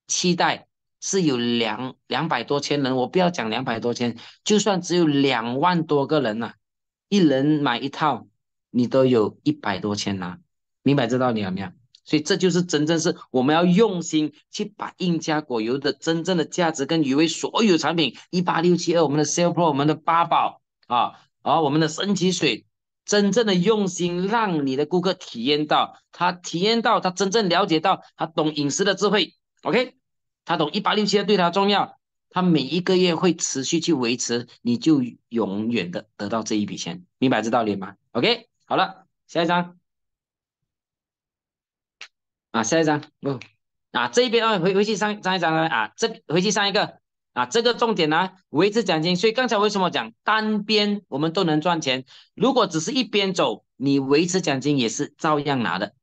七代。是有两两百多千人，我不要讲两百多千，就算只有两万多个人呐，一人买一套，你都有一百多千拿，明白这道理没有？所以这就是真正是我们要用心去把印加果油的真正的价值跟雨为所有产品一八六七二我们的 c e l e pro 我们的八宝啊，而我们的神奇水，真正的用心让你的顾客体验到，他体验到，他真正了解到，他懂饮食的智慧。OK。他懂一八六七对他重要，他每一个月会持续去维持，你就永远的得到这一笔钱，明白这道理吗？OK，好了，下一张啊，下一张嗯，啊，这一边啊，回回去上上一张啊，这回去上一个啊，这个重点呢，维持奖金。所以刚才为什么讲单边我们都能赚钱？如果只是一边走，你维持奖金也是照样拿的，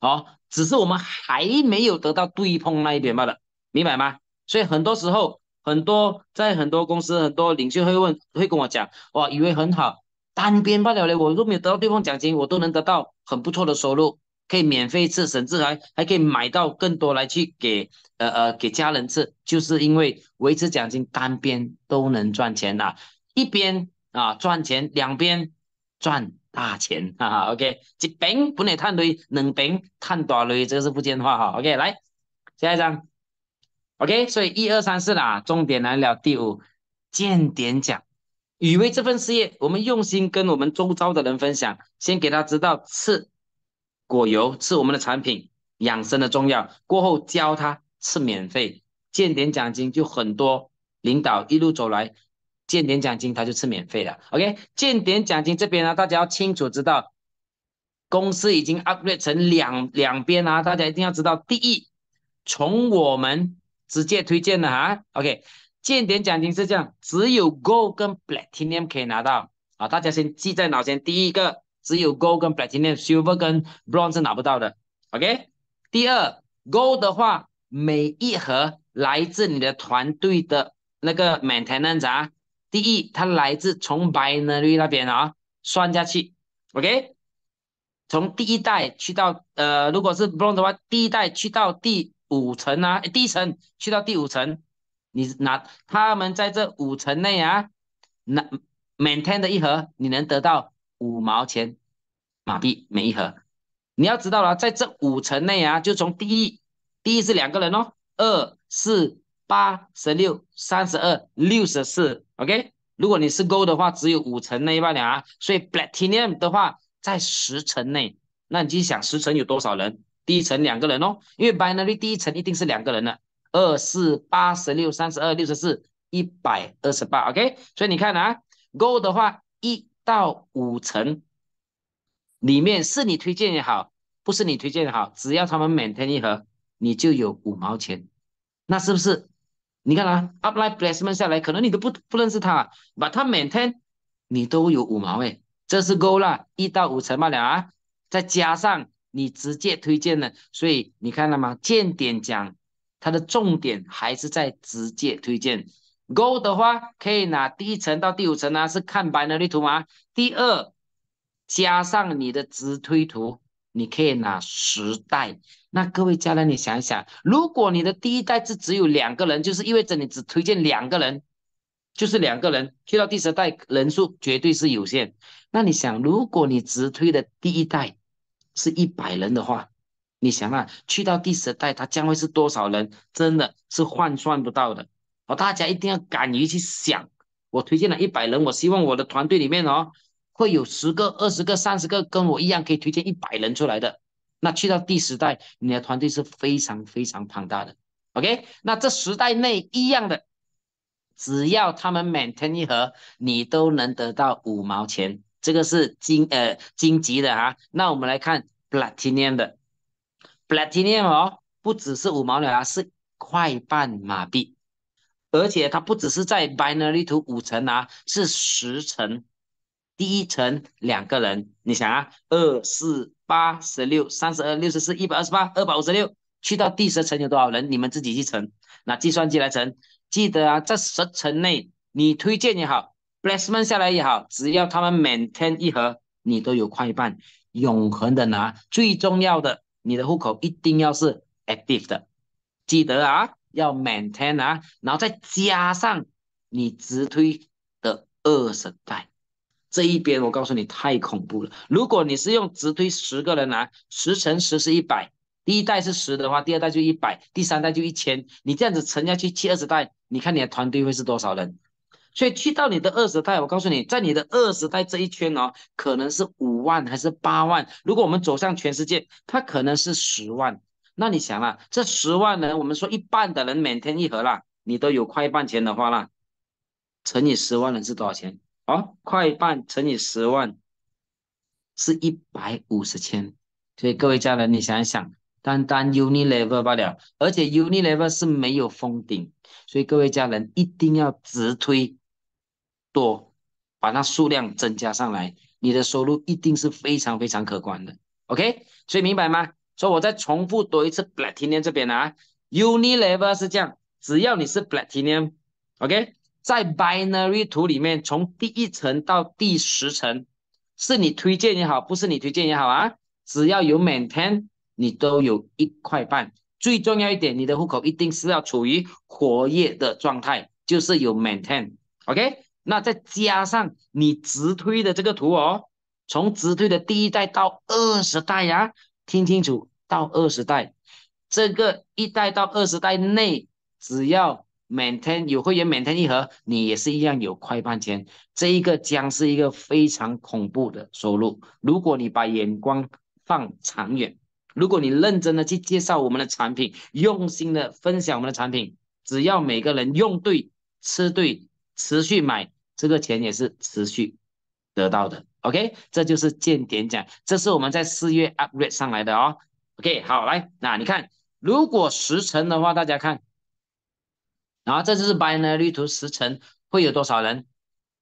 好，只是我们还没有得到对碰那一边罢了。明白吗？所以很多时候，很多在很多公司，很多领袖会问，会跟我讲，哇，以为很好，单边罢了嘞。我都没有得到对方奖金，我都能得到很不错的收入，可以免费吃，甚至还还可以买到更多来去给呃呃给家人吃。就是因为维持奖金单边都能赚钱呐，一边啊赚钱，两边赚大钱哈哈 OK，一边本来赚累，两边赚大累，这个是福建话哈。OK，来下一张。OK，所以一二三四啦，重点来了第五，间点奖，以为这份事业，我们用心跟我们周遭的人分享，先给他知道是果油是我们的产品，养生的重要。过后教他吃免费，间点奖金就很多。领导一路走来，间点奖金他就吃免费了。OK，间点奖金这边呢，大家要清楚知道，公司已经 upgrade 成两两边啊，大家一定要知道，第一，从我们。直接推荐的哈。o k 建点奖金是这样，只有 Gold 跟 Platinum 可以拿到啊，大家先记在脑前，第一个，只有 Gold 跟 Platinum，Silver 跟 Bronze 是拿不到的，OK。第二，Gold 的话，每一盒来自你的团队的那个 Maintenance 啊，第一，它来自从 Binary 那边啊，算下去，OK。从第一代去到，呃，如果是 Bronze 的话，第一代去到第。五层啊，第一层去到第五层，你拿他们在这五层内啊，那每天的一盒，你能得到五毛钱马币每一盒。你要知道了，在这五层内啊，就从第一，第一是两个人哦，二四八十六三十二六十四，OK。如果你是勾的话，只有五层那一半啊。所以 p l a t i n u m 的话，在十层内，那你就想十层有多少人？第一层两个人哦，因为 binary 第一层一定是两个人的，二四八十六三十二六十四一百二十八。OK，所以你看啊，go 的话一到五层里面是你推荐也好，不是你推荐也好，只要他们 maintain 一盒，你就有五毛钱。那是不是？你看啊，upline placement 下来，可能你都不不认识他，把他 maintain，你都有五毛哎，这是 go 了，一到五层嘛，了啊，再加上。你直接推荐的，所以你看到吗？见点讲，它的重点还是在直接推荐。go 的话，可以拿第一层到第五层啊，是看白能力图吗？第二，加上你的直推图，你可以拿十代。那各位家人，你想一想，如果你的第一代是只有两个人，就是意味着你只推荐两个人，就是两个人，去到第十代人数绝对是有限。那你想，如果你直推的第一代，是一百人的话，你想啊，去到第十代，它将会是多少人？真的是换算不到的。哦，大家一定要敢于去想。我推荐了一百人，我希望我的团队里面哦，会有十个、二十个、三十个跟我一样可以推荐一百人出来的。那去到第十代，你的团队是非常非常庞大的。OK，那这十代内一样的，只要他们每天一盒，你都能得到五毛钱。这个是金呃金级的哈，那我们来看 platinum 的 platinum 哦，不只是五毛两啊，是快半马币，而且它不只是在 binary 图五层啊，是十层，第一层两个人，你想啊，二四八十六三十二六十四一百二十八二百五十六，去到第十层有多少人？你们自己去乘，拿计算机来乘，记得啊，在十层内你推荐也好。b l a c e m e n t 下来也好，只要他们每天一盒，你都有快半，永恒的拿。最重要的，你的户口一定要是 active 的，记得啊，要 maintain 啊。然后再加上你直推的二十代，这一边我告诉你太恐怖了。如果你是用直推十个人拿，十乘十是一百，第一代是十的话，第二代就一百，第三代就一千，你这样子乘下去，七二十代，你看你的团队会是多少人？所以去到你的二十代，我告诉你，在你的二十代这一圈哦，可能是五万还是八万。如果我们走向全世界，它可能是十万。那你想啊，这十万人，我们说一半的人每天一盒啦，你都有快半钱的花啦，乘以十万人是多少钱？哦，快半乘以十万是一百五十千。所以各位家人，你想一想，单单 uni level 罢了，而且 uni level 是没有封顶，所以各位家人一定要直推。多，把那数量增加上来，你的收入一定是非常非常可观的。OK，所以明白吗？所以我再重复多一次，Platinum 这边啊，Uni l e v e r 是这样，只要你是 Platinum，OK，在 Binary 图里面，从第一层到第十层，是你推荐也好，不是你推荐也好啊，只要有 Maintain，你都有一块半。最重要一点，你的户口一定是要处于活跃的状态，就是有 Maintain，OK。那再加上你直推的这个图哦，从直推的第一代到二十代呀，听清楚，到二十代，这个一代到二十代内，只要每天有会员，每天一盒，你也是一样有快半千，这一个将是一个非常恐怖的收入。如果你把眼光放长远，如果你认真的去介绍我们的产品，用心的分享我们的产品，只要每个人用对、吃对、持续买。这个钱也是持续得到的，OK，这就是建点奖，这是我们在四月 u p r a t e 上来的哦，OK，好来，那你看，如果十层的话，大家看，然后这就是白人旅图十层会有多少人？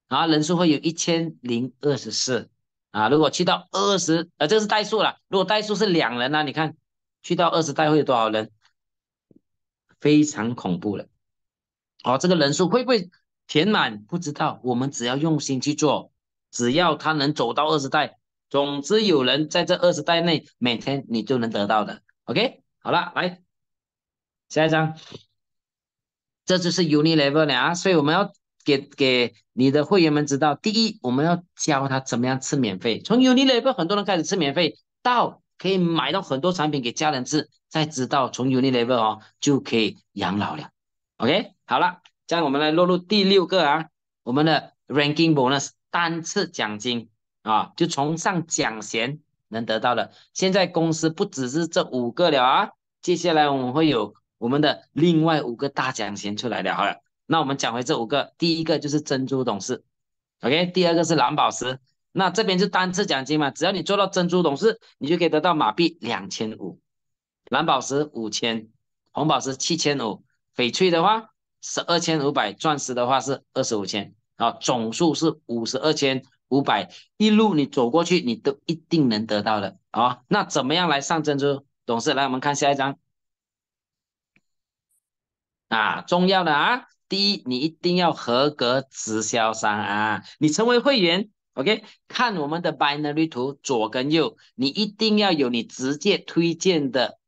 然后人数会有一千零二十四啊。如果去到二十，呃，这是代数了，如果代数是两人呢？你看，去到二十代会有多少人？非常恐怖了，哦，这个人数会不会？填满不知道，我们只要用心去做，只要他能走到二十代，总之有人在这二十代内，每天你就能得到的。OK，好了，来下一张，这就是 uni level 了啊，所以我们要给给你的会员们知道，第一，我们要教他怎么样吃免费，从 uni level 很多人开始吃免费，到可以买到很多产品给家人吃，再知道从 uni level 哦就可以养老了。OK，好了。这样我们来落入第六个啊，我们的 ranking bonus 单次奖金啊，就从上奖衔能得到的。现在公司不只是这五个了啊，接下来我们会有我们的另外五个大奖衔出来了。好了，那我们讲回这五个，第一个就是珍珠董事，OK，第二个是蓝宝石。那这边就单次奖金嘛，只要你做到珍珠董事，你就可以得到马币两千五，蓝宝石五千，红宝石七千五，翡翠的话。十二千五百钻石的话是二十五千，啊，总数是五十二千五百，一路你走过去，你都一定能得到的，啊，那怎么样来上珍珠？董事来，我们看下一张，啊，重要的啊，第一，你一定要合格直销商啊，你成为会员，OK，看我们的 binary 图，左跟右，你一定要有你直接推荐的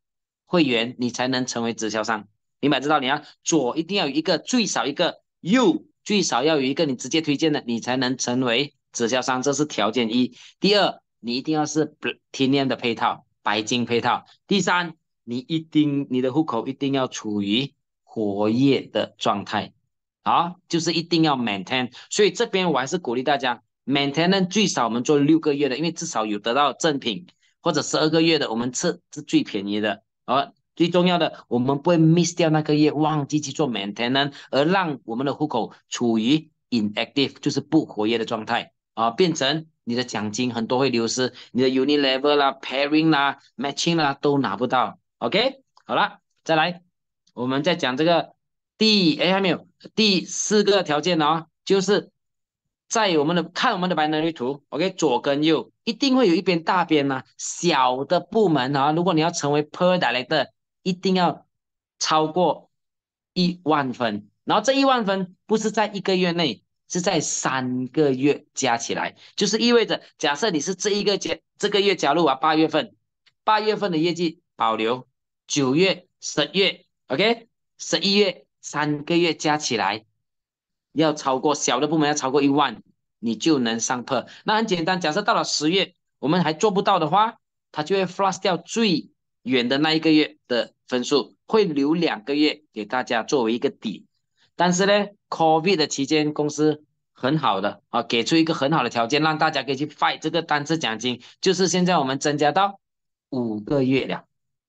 会员，你才能成为直销商。明白这道理啊，左一定要有一个最少一个，右最少要有一个你直接推荐的，你才能成为直销商，这是条件一。第二，你一定要是天链的配套，白金配套。第三，你一定你的户口一定要处于活跃的状态，啊，就是一定要 maintain。所以这边我还是鼓励大家 maintain 最少我们做六个月的，因为至少有得到赠品，或者十二个月的，我们这是最便宜的，好。最重要的，我们不会 miss 掉那个月，忘记去做 maintenance，而让我们的户口处于 inactive，就是不活跃的状态啊，变成你的奖金很多会流失，你的 unit level 啦、pairing 啦、matching 啦都拿不到。OK，好了，再来，我们再讲这个第哎还没有第四个条件呢，就是在我们的看我们的白能率图，OK，左跟右一定会有一边大边呢，小的部门啊，如果你要成为 per director。一定要超过一万分，然后这一万分不是在一个月内，是在三个月加起来，就是意味着，假设你是这一个月这个月加入啊，八月份，八月份的业绩保留，九月、十月，OK，十一月三个月加起来要超过小的部门要超过一万，你就能上破。那很简单，假设到了十月我们还做不到的话，他就会 flush 掉最。远的那一个月的分数会留两个月给大家作为一个底，但是呢，COVID 的期间公司很好的啊，给出一个很好的条件，让大家可以去 fight 这个单次奖金。就是现在我们增加到五个月了，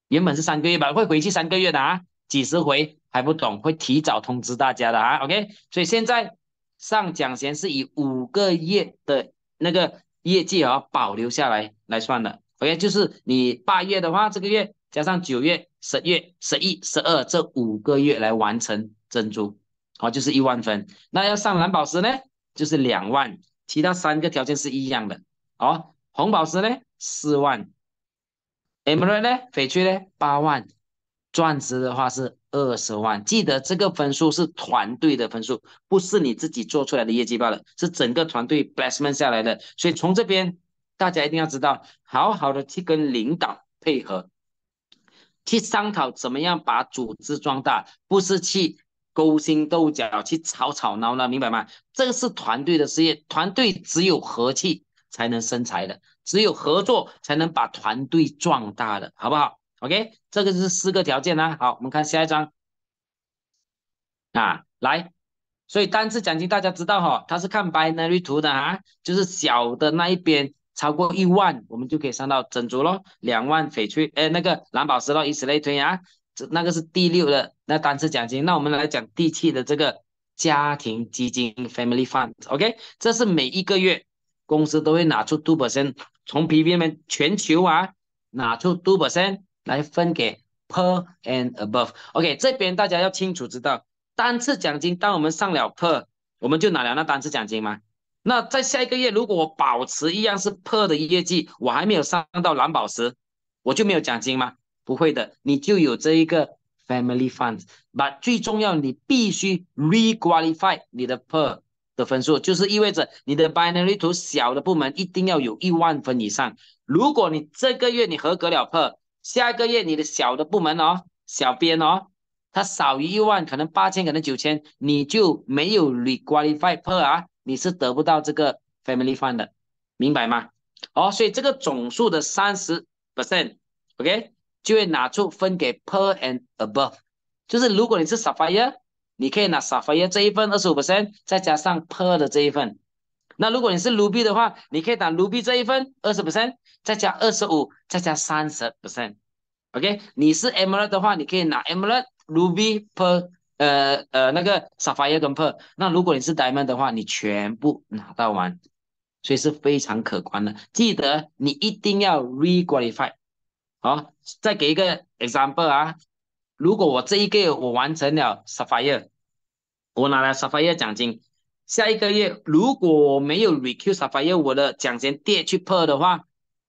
原本是三个月吧，会回去三个月的啊。几十回还不懂，会提早通知大家的啊。OK，所以现在上奖前是以五个月的那个业绩啊保留下来来算的。也就是你八月的话，这个月加上九月、十月、十一、十二这五个月来完成珍珠，好就是一万分。那要上蓝宝石呢，就是两万，其他三个条件是一样的。好，红宝石呢四万，Emerald 呢，翡翠呢八万，钻石的话是二十万。记得这个分数是团队的分数，不是你自己做出来的业绩罢了，是整个团队 blame 下来的。所以从这边。大家一定要知道，好好的去跟领导配合，去商讨怎么样把组织壮大，不是去勾心斗角去吵吵闹闹，明白吗？这个是团队的事业，团队只有和气才能生财的，只有合作才能把团队壮大的，好不好？OK，这个是四个条件啊。好，我们看下一张啊，来，所以单次奖金大家知道哈，它是看 binary 图的啊，就是小的那一边。超过一万，我们就可以上到珍珠咯，两万翡翠，哎，那个蓝宝石咯，以此类推啊。这那个是第六的那单次奖金。那我们来讲第七的这个家庭基金 （Family Fund）。OK，这是每一个月公司都会拿出 two percent 从 p p m 面全球啊拿出 two percent 来分给 Per and Above。OK，这边大家要清楚知道单次奖金。当我们上了 Per，我们就拿了那单次奖金吗？那在下一个月，如果我保持一样是 per 的业绩，我还没有上到蓝宝石，我就没有奖金吗？不会的，你就有这一个 family fund。那最重要，你必须 requalify 你的 per 的分数，就是意味着你的 binary 图小的部门一定要有一万分以上。如果你这个月你合格了 per，下一个月你的小的部门哦，小编哦，它少于一万，可能八千，可能九千，你就没有 requalify per 啊。你是得不到这个 family fund 的，明白吗？哦，所以这个总数的三十 percent，OK，就会拿出分给 p e r and above。就是如果你是 sapphire，你可以拿 sapphire 这一份二十五 percent，再加上 p e r 的这一份。那如果你是 ruby 的话，你可以打 ruby 这一份二十 percent，再加二十五，再加三十 percent，OK。你是 emerald 的话，你可以拿 emerald ruby p e r 呃呃，那个 Sapphire 跟 Per，那如果你是 Diamond 的话，你全部拿到完，所以是非常可观的。记得你一定要 r e g l i f y 好，再给一个 example 啊。如果我这一个月我完成了 Sapphire，我拿了 Sapphire 奖金。下一个月如果没有 Recuse Sapphire，我的奖金跌去 Per 的话，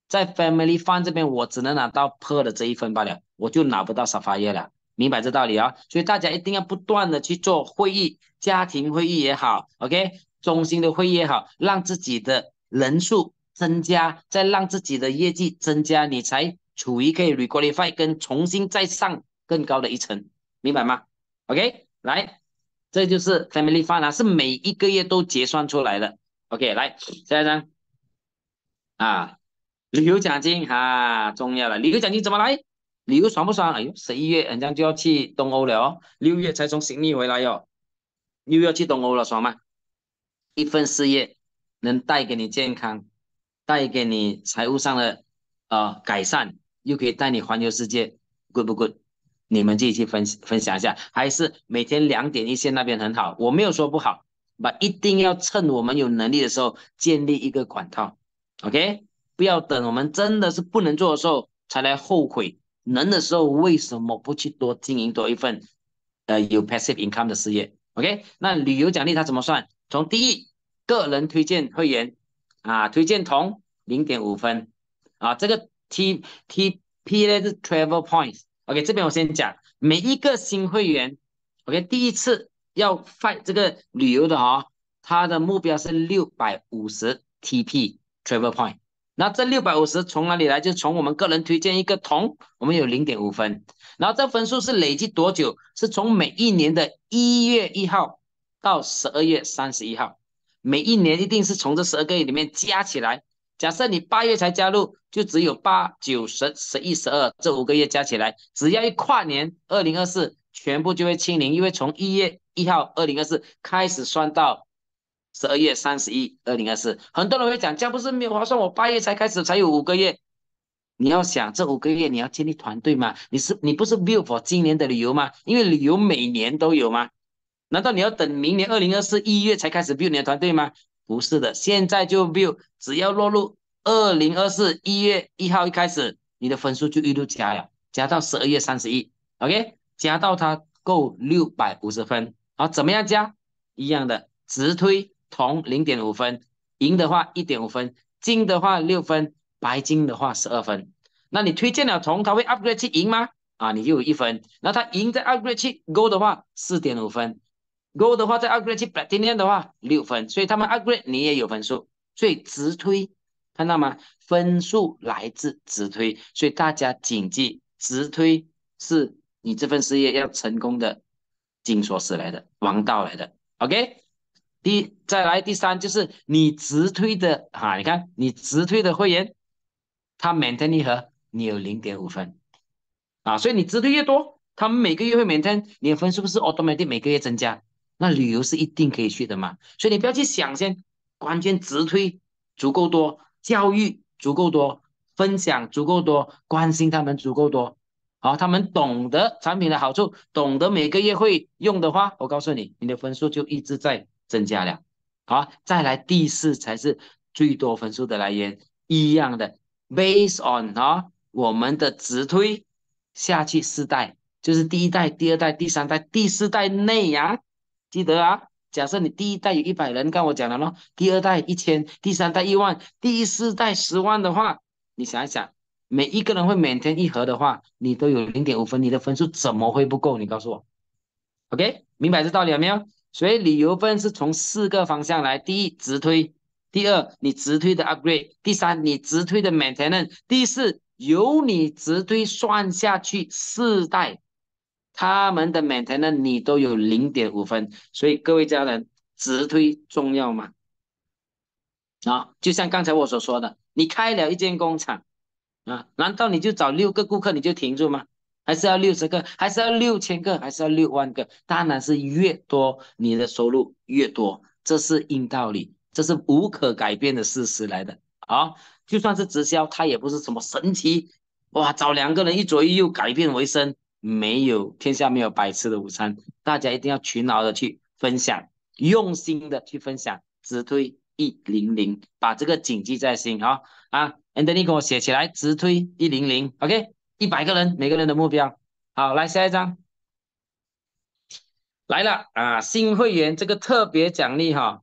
在 Family Fun 这边我只能拿到 Per 的这一分罢了，我就拿不到 Sapphire 了。明白这道理啊，所以大家一定要不断的去做会议，家庭会议也好，OK，中心的会议也好，让自己的人数增加，再让自己的业绩增加，你才处于可以 requalify 跟重新再上更高的一层，明白吗？OK，来，这就是 family fund 啊，是每一个月都结算出来的。OK，来下一张，啊，旅游奖金哈，重要了，旅游奖金怎么来？旅游爽不爽？哎呦，十一月人家就要去东欧了哦，六月才从悉尼回来哟，又要去东欧了，爽吗？一份事业能带给你健康，带给你财务上的呃改善，又可以带你环游世界，g o o d 不 good？你们自己去分分享一下，还是每天两点一线那边很好，我没有说不好，把一定要趁我们有能力的时候建立一个管道，OK？不要等我们真的是不能做的时候才来后悔。能的时候为什么不去多经营多一份，呃，有 passive income 的事业？OK，那旅游奖励它怎么算？从第一个人推荐会员啊，推荐同零点五分啊，这个 T T P 呢是 travel points。OK，这边我先讲，每一个新会员 OK 第一次要发这个旅游的哈，他的目标是六百五十 TP travel points。那这六百五十从哪里来？就从我们个人推荐一个铜，我们有零点五分。然后这分数是累计多久？是从每一年的一月一号到十二月三十一号，每一年一定是从这十二个月里面加起来。假设你八月才加入，就只有八、九、十、十一、十二这五个月加起来，只要一跨年，二零二四全部就会清零，因为从一月一号二零二四开始算到。十二月三十一，二零二四，很多人会讲，这样不是没有划算？我八月才开始，才有五个月。你要想，这五个月你要建立团队吗？你是你不是 view for 今年的旅游吗？因为旅游每年都有吗？难道你要等明年二零二四一月才开始 v i e w 你的团队吗？不是的，现在就 v i e w 只要落入二零二四一月一号一开始，你的分数就一路加呀，加到十二月三十一，OK，加到它够六百五十分。好，怎么样加？一样的直推。铜零点五分，银的话一点五分，金的话六分，白金的话十二分。那你推荐了铜，它会 upgrade 去赢吗？啊，你就有一分。那它赢再 upgrade 去 gold 的话四点五分，gold 的话再 upgrade 去白金链的话六分。所以他们 upgrade 你也有分数，所以直推看到吗？分数来自直推，所以大家谨记，直推是你这份事业要成功的金锁匙来的王道来的。OK。第再来第三就是你直推的哈，你看你直推的会员，他每天一盒，你有零点五分，啊，所以你直推越多，他们每个月会每天你的分数不是 a u t o m a t i c 每个月增加，那旅游是一定可以去的嘛，所以你不要去想先，关键直推足够多，教育足够多，分享足够多，关心他们足够多，好，他们懂得产品的好处，懂得每个月会用的话，我告诉你，你的分数就一直在。增加了，好，再来第四才是最多分数的来源，一样的，based on 啊，我们的直推下去四代，就是第一代、第二代、第三代、第四代内呀，记得啊。假设你第一代有一百人，刚我讲了咯，第二代一千，第三代一万，第四代十万的话，你想一想，每一个人会每天一盒的话，你都有零点五分，你的分数怎么会不够？你告诉我，OK，明白这道理了没有？所以理由分是从四个方向来：第一直推，第二你直推的 upgrade，第三你直推的 maintenance，第四由你直推算下去，四代他们的 maintenance 你都有零点五分。所以各位家人，直推重要吗？啊，就像刚才我所说的，你开了一间工厂啊，难道你就找六个顾客你就停住吗？还是要六十个，还是要六千个，还是要六万个？当然是越多你的收入越多，这是硬道理，这是无可改变的事实来的啊！就算是直销，它也不是什么神奇哇，找两个人一左一右改变为生，没有天下没有白吃的午餐，大家一定要勤劳的去分享，用心的去分享，直推一零零，把这个谨记在心啊啊！Andy 给我写起来，直推一零零，OK。一百个人，每个人的目标。好，来下一张，来了啊！新会员这个特别奖励哈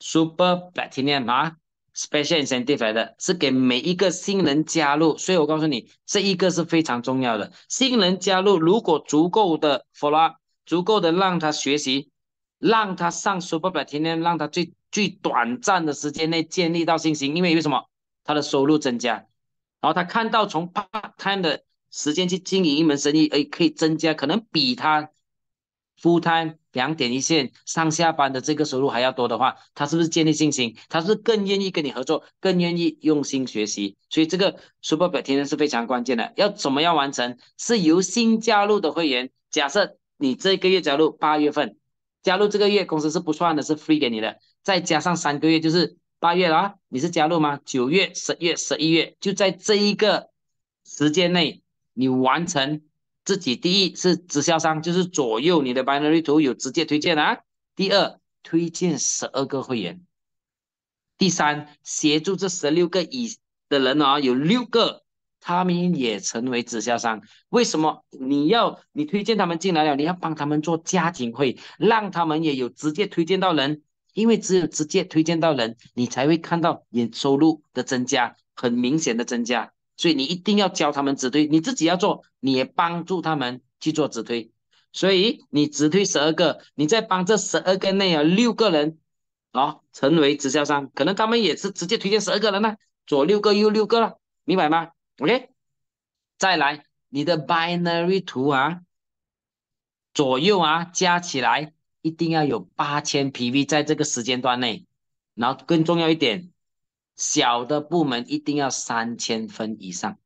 ，Super Platinum 啊，Special Incentive 的是给每一个新人加入。所以我告诉你，这一个是非常重要的。新人加入，如果足够的 floor，足够的让他学习，让他上 Super Platinum，让他最最短暂的时间内建立到信心，因为为什么？他的收入增加。然后他看到从 part time 的时间去经营一门生意，哎，可以增加可能比他 full time 两点一线上下班的这个收入还要多的话，他是不是建立信心？他是更愿意跟你合作，更愿意用心学习。所以这个书 r 表填上是非常关键的。要怎么样完成？是由新加入的会员，假设你这个月加入，八月份加入这个月公司是不算的，是 free 给你的，再加上三个月就是。八月了，你是加入吗？九月、十月、十一月，就在这一个时间内，你完成自己第一是直销商，就是左右你的 binary 图有直接推荐啊。第二，推荐十二个会员。第三，协助这十六个以的人啊，有六个，他们也成为直销商。为什么你要你推荐他们进来了？你要帮他们做家庭会，让他们也有直接推荐到人。因为只有直接推荐到人，你才会看到你收入的增加，很明显的增加。所以你一定要教他们直推，你自己要做，你也帮助他们去做直推。所以你直推十二个，你再帮这十二个内啊六个人啊成为直销商，可能他们也是直接推荐十二个人呢，左六个右六个了，明白吗？OK，再来你的 binary 图啊，左右啊加起来。一定要有八千 PV 在这个时间段内，然后更重要一点，小的部门一定要三千分以上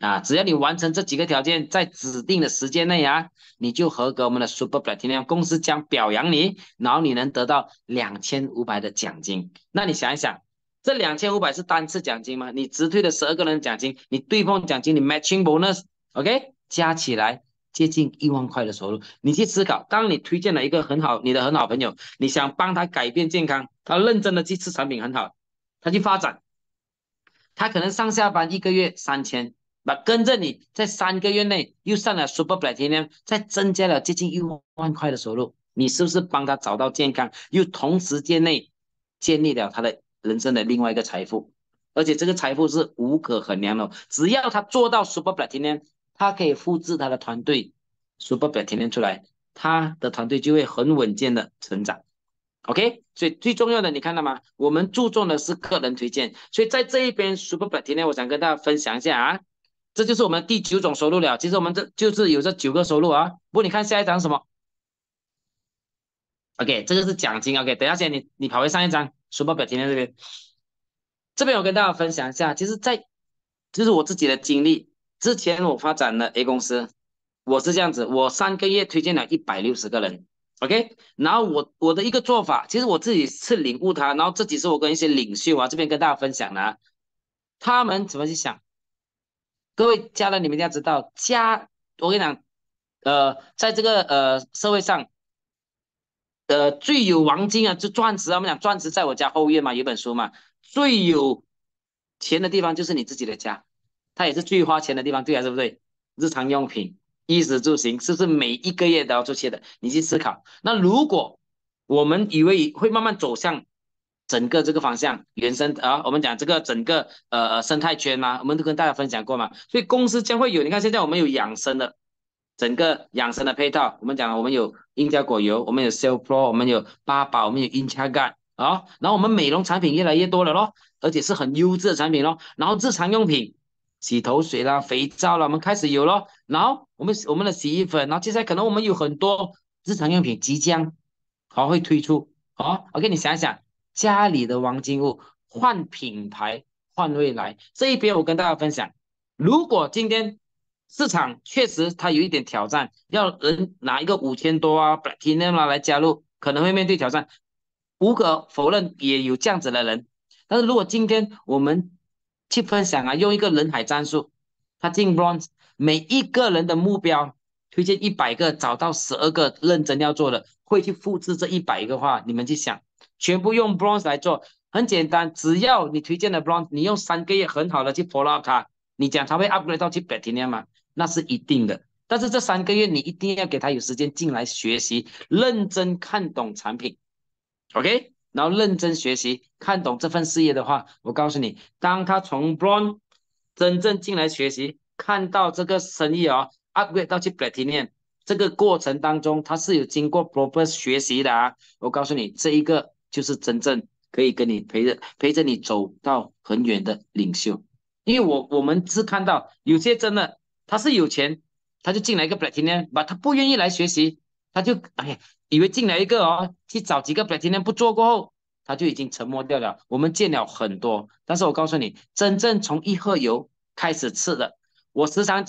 啊！只要你完成这几个条件，在指定的时间内啊，你就合格我们的 super Platinum，公司将表扬你，然后你能得到两千五百的奖金。那你想一想，这两千五百是单次奖金吗？你直推的十二个人奖金，你对碰奖金，你 matching bonus，OK，加起来。接近一万块的收入，你去思考，当你推荐了一个很好、你的很好朋友，你想帮他改变健康，他认真的去吃产品，很好，他去发展，他可能上下班一个月三千，那跟着你在三个月内又上了 Super Platinum，再增加了接近一万块的收入，你是不是帮他找到健康，又同时间内建立了他的人生的另外一个财富，而且这个财富是无可衡量的，只要他做到 Super Platinum。他可以复制他的团队，书 r 表提炼出来，他的团队就会很稳健的成长。OK，所以最重要的，你看到吗？我们注重的是客人推荐，所以在这一边书 r 表提炼，我想跟大家分享一下啊，这就是我们第九种收入了。其实我们这就是有这九个收入啊。不过你看下一张什么？OK，这个是奖金。OK，等下先你你跑回上一张书报表填天这边，这边我跟大家分享一下，其实，在就是我自己的经历。之前我发展了 A 公司，我是这样子，我三个月推荐了一百六十个人，OK。然后我我的一个做法，其实我自己是领悟它，然后这几是我跟一些领袖啊这边跟大家分享的，他们怎么去想。各位家人，你们一定要知道，家我跟你讲，呃，在这个呃社会上，呃最有黄金啊，就钻石啊，我们讲钻石在我家后院嘛，有本书嘛，最有钱的地方就是你自己的家。它也是最花钱的地方，对啊，是不是？日常用品、衣食住行，是不是每一个月都要出去的？你去思考。那如果我们以为会慢慢走向整个这个方向，原生啊，我们讲这个整个呃生态圈啊，我们都跟大家分享过嘛。所以公司将会有，你看现在我们有养生的整个养生的配套，我们讲了，我们有英加果油，我们有 s e l l pro，我们有八宝，我们有 Incha g 家钙啊，然后我们美容产品越来越多了咯，而且是很优质的产品咯。然后日常用品。洗头水啦、肥皂啦，我们开始有了。然后我们我们的洗衣粉，然后接下来可能我们有很多日常用品即将还会推出。好，OK，你想想，家里的黄金物换品牌换未来这一边，我跟大家分享。如果今天市场确实它有一点挑战，要人拿一个五千多啊、百 P M 啦来加入，可能会面对挑战。无可否认，也有这样子的人。但是如果今天我们去分享啊！用一个人海战术，他进 bronze，每一个人的目标推荐一百个，找到十二个认真要做的，会去复制这一百个话。你们去想，全部用 bronze 来做，很简单。只要你推荐的 bronze，你用三个月很好的去 follow 他，你讲他会 upgrade 到去白金量嘛？那是一定的。但是这三个月你一定要给他有时间进来学习，认真看懂产品。OK。然后认真学习，看懂这份事业的话，我告诉你，当他从 Bron 真正进来学习，看到这个生意哦 u p g r a d e 到去 Platinum，这个过程当中，他是有经过 p r o p e s 学习的啊。我告诉你，这一个就是真正可以跟你陪着陪着你走到很远的领袖。因为我我们是看到有些真的他是有钱，他就进来一个 Platinum，把他不愿意来学习。他就哎呀，以为进来一个哦，去找几个百婷年不做过后，他就已经沉默掉了。我们见了很多，但是我告诉你，真正从一盒油开始吃的，我时常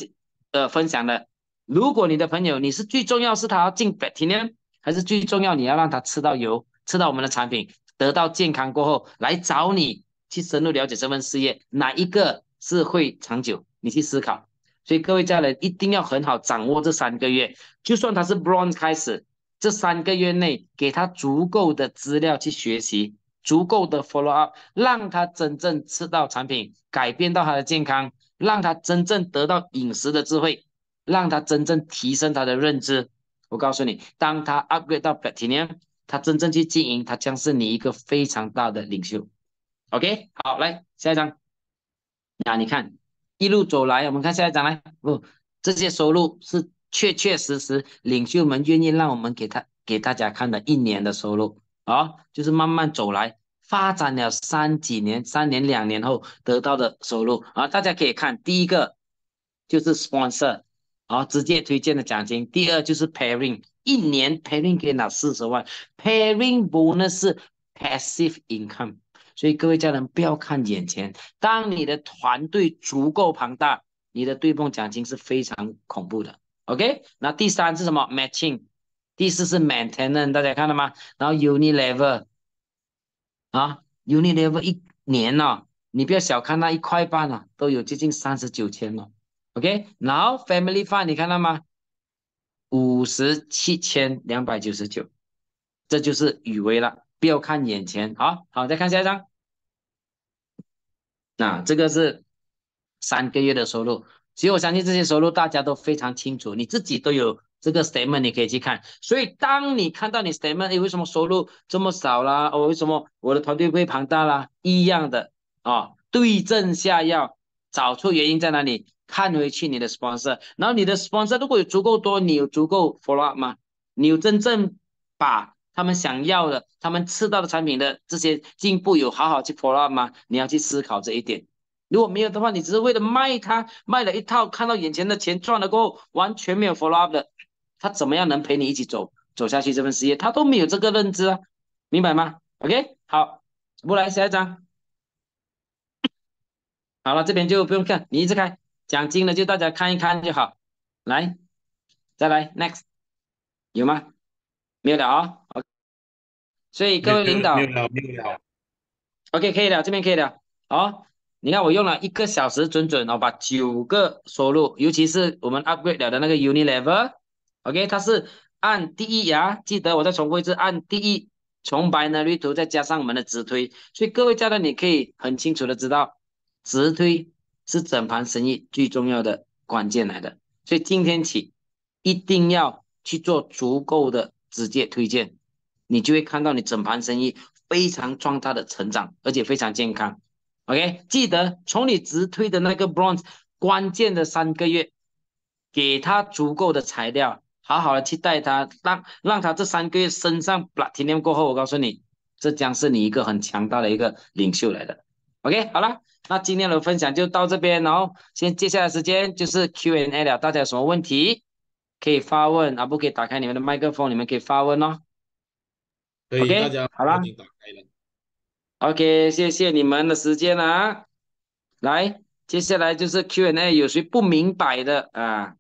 呃分享的。如果你的朋友，你是最重要，是他要进百婷年，还是最重要你要让他吃到油，吃到我们的产品，得到健康过后来找你去深入了解这份事业，哪一个是会长久？你去思考。所以各位家人一定要很好掌握这三个月，就算他是 Brown 开始，这三个月内给他足够的资料去学习，足够的 Follow Up，让他真正吃到产品，改变到他的健康，让他真正得到饮食的智慧，让他真正提升他的认知。我告诉你，当他 Upgrade 到 platinum，他真正去经营，他将是你一个非常大的领袖。OK，好，来下一张，那你看。一路走来，我们看下一张来，不，这些收入是确确实实领袖们愿意让我们给他给大家看的一年的收入啊，就是慢慢走来，发展了三几年、三年、两年后得到的收入啊，大家可以看，第一个就是 sponsor 啊，直接推荐的奖金，第二就是 p a i r i n g 一年 p a i r i n g 可以拿四十万 p a i r i n g bonus passive income。所以各位家人不要看眼前，当你的团队足够庞大，你的对碰奖金是非常恐怖的。OK，那第三是什么？Matching，第四是 Maintenance，大家看到吗？然后 u n i l e v e r 啊 u n i l e v e r 一年呐，你不要小看那一块半呐，都有接近三十九千了。OK，然后 Family Fund 你看到吗？五十七千两百九十九，这就是语威了。不要看眼前，好好再看下一张。那这个是三个月的收入，其实我相信这些收入大家都非常清楚，你自己都有这个 statement，你可以去看。所以当你看到你 statement，哎，为什么收入这么少啦？哦，为什么我的团队会庞大啦？一样的啊，对症下药，找出原因在哪里，看回去你的 sponsor，然后你的 sponsor 如果有足够多，你有足够 follow up 吗？你有真正把？他们想要的，他们吃到的产品的这些进步有好好去 follow 吗？你要去思考这一点。如果没有的话，你只是为了卖它，卖了一套，看到眼前的钱赚了过后，完全没有 follow 的，他怎么样能陪你一起走走下去这份事业？他都没有这个认知啊，明白吗？OK，好，不来下一张。好了，这边就不用看，你一直开。奖金呢就大家看一看就好。来，再来 next，有吗？没有的啊。所以各位领导，o k 可以了，这边可以了。好，你看我用了一个小时准准，哦，把九个收入，尤其是我们 u p g r a d e 了的那个 uni level，OK 它是按第一呀，记得我再重复一次，按第一从 binary 图再加上我们的直推，所以各位家长，你可以很清楚的知道，直推是整盘生意最重要的关键来的，所以今天起一定要去做足够的直接推荐。你就会看到你整盘生意非常壮大的成长，而且非常健康。OK，记得从你直推的那个 Bronze 关键的三个月，给他足够的材料，好好的去带他，让让他这三个月身上不，今天过后我告诉你，这将是你一个很强大的一个领袖来的。OK，好了，那今天的分享就到这边，然后先接下来时间就是 Q&A 了，大家有什么问题可以发问，啊，不可以打开你们的麦克风，你们可以发问哦。OK，大家好啦。OK，谢谢你们的时间了。来，接下来就是 Q&A，有谁不明白的啊？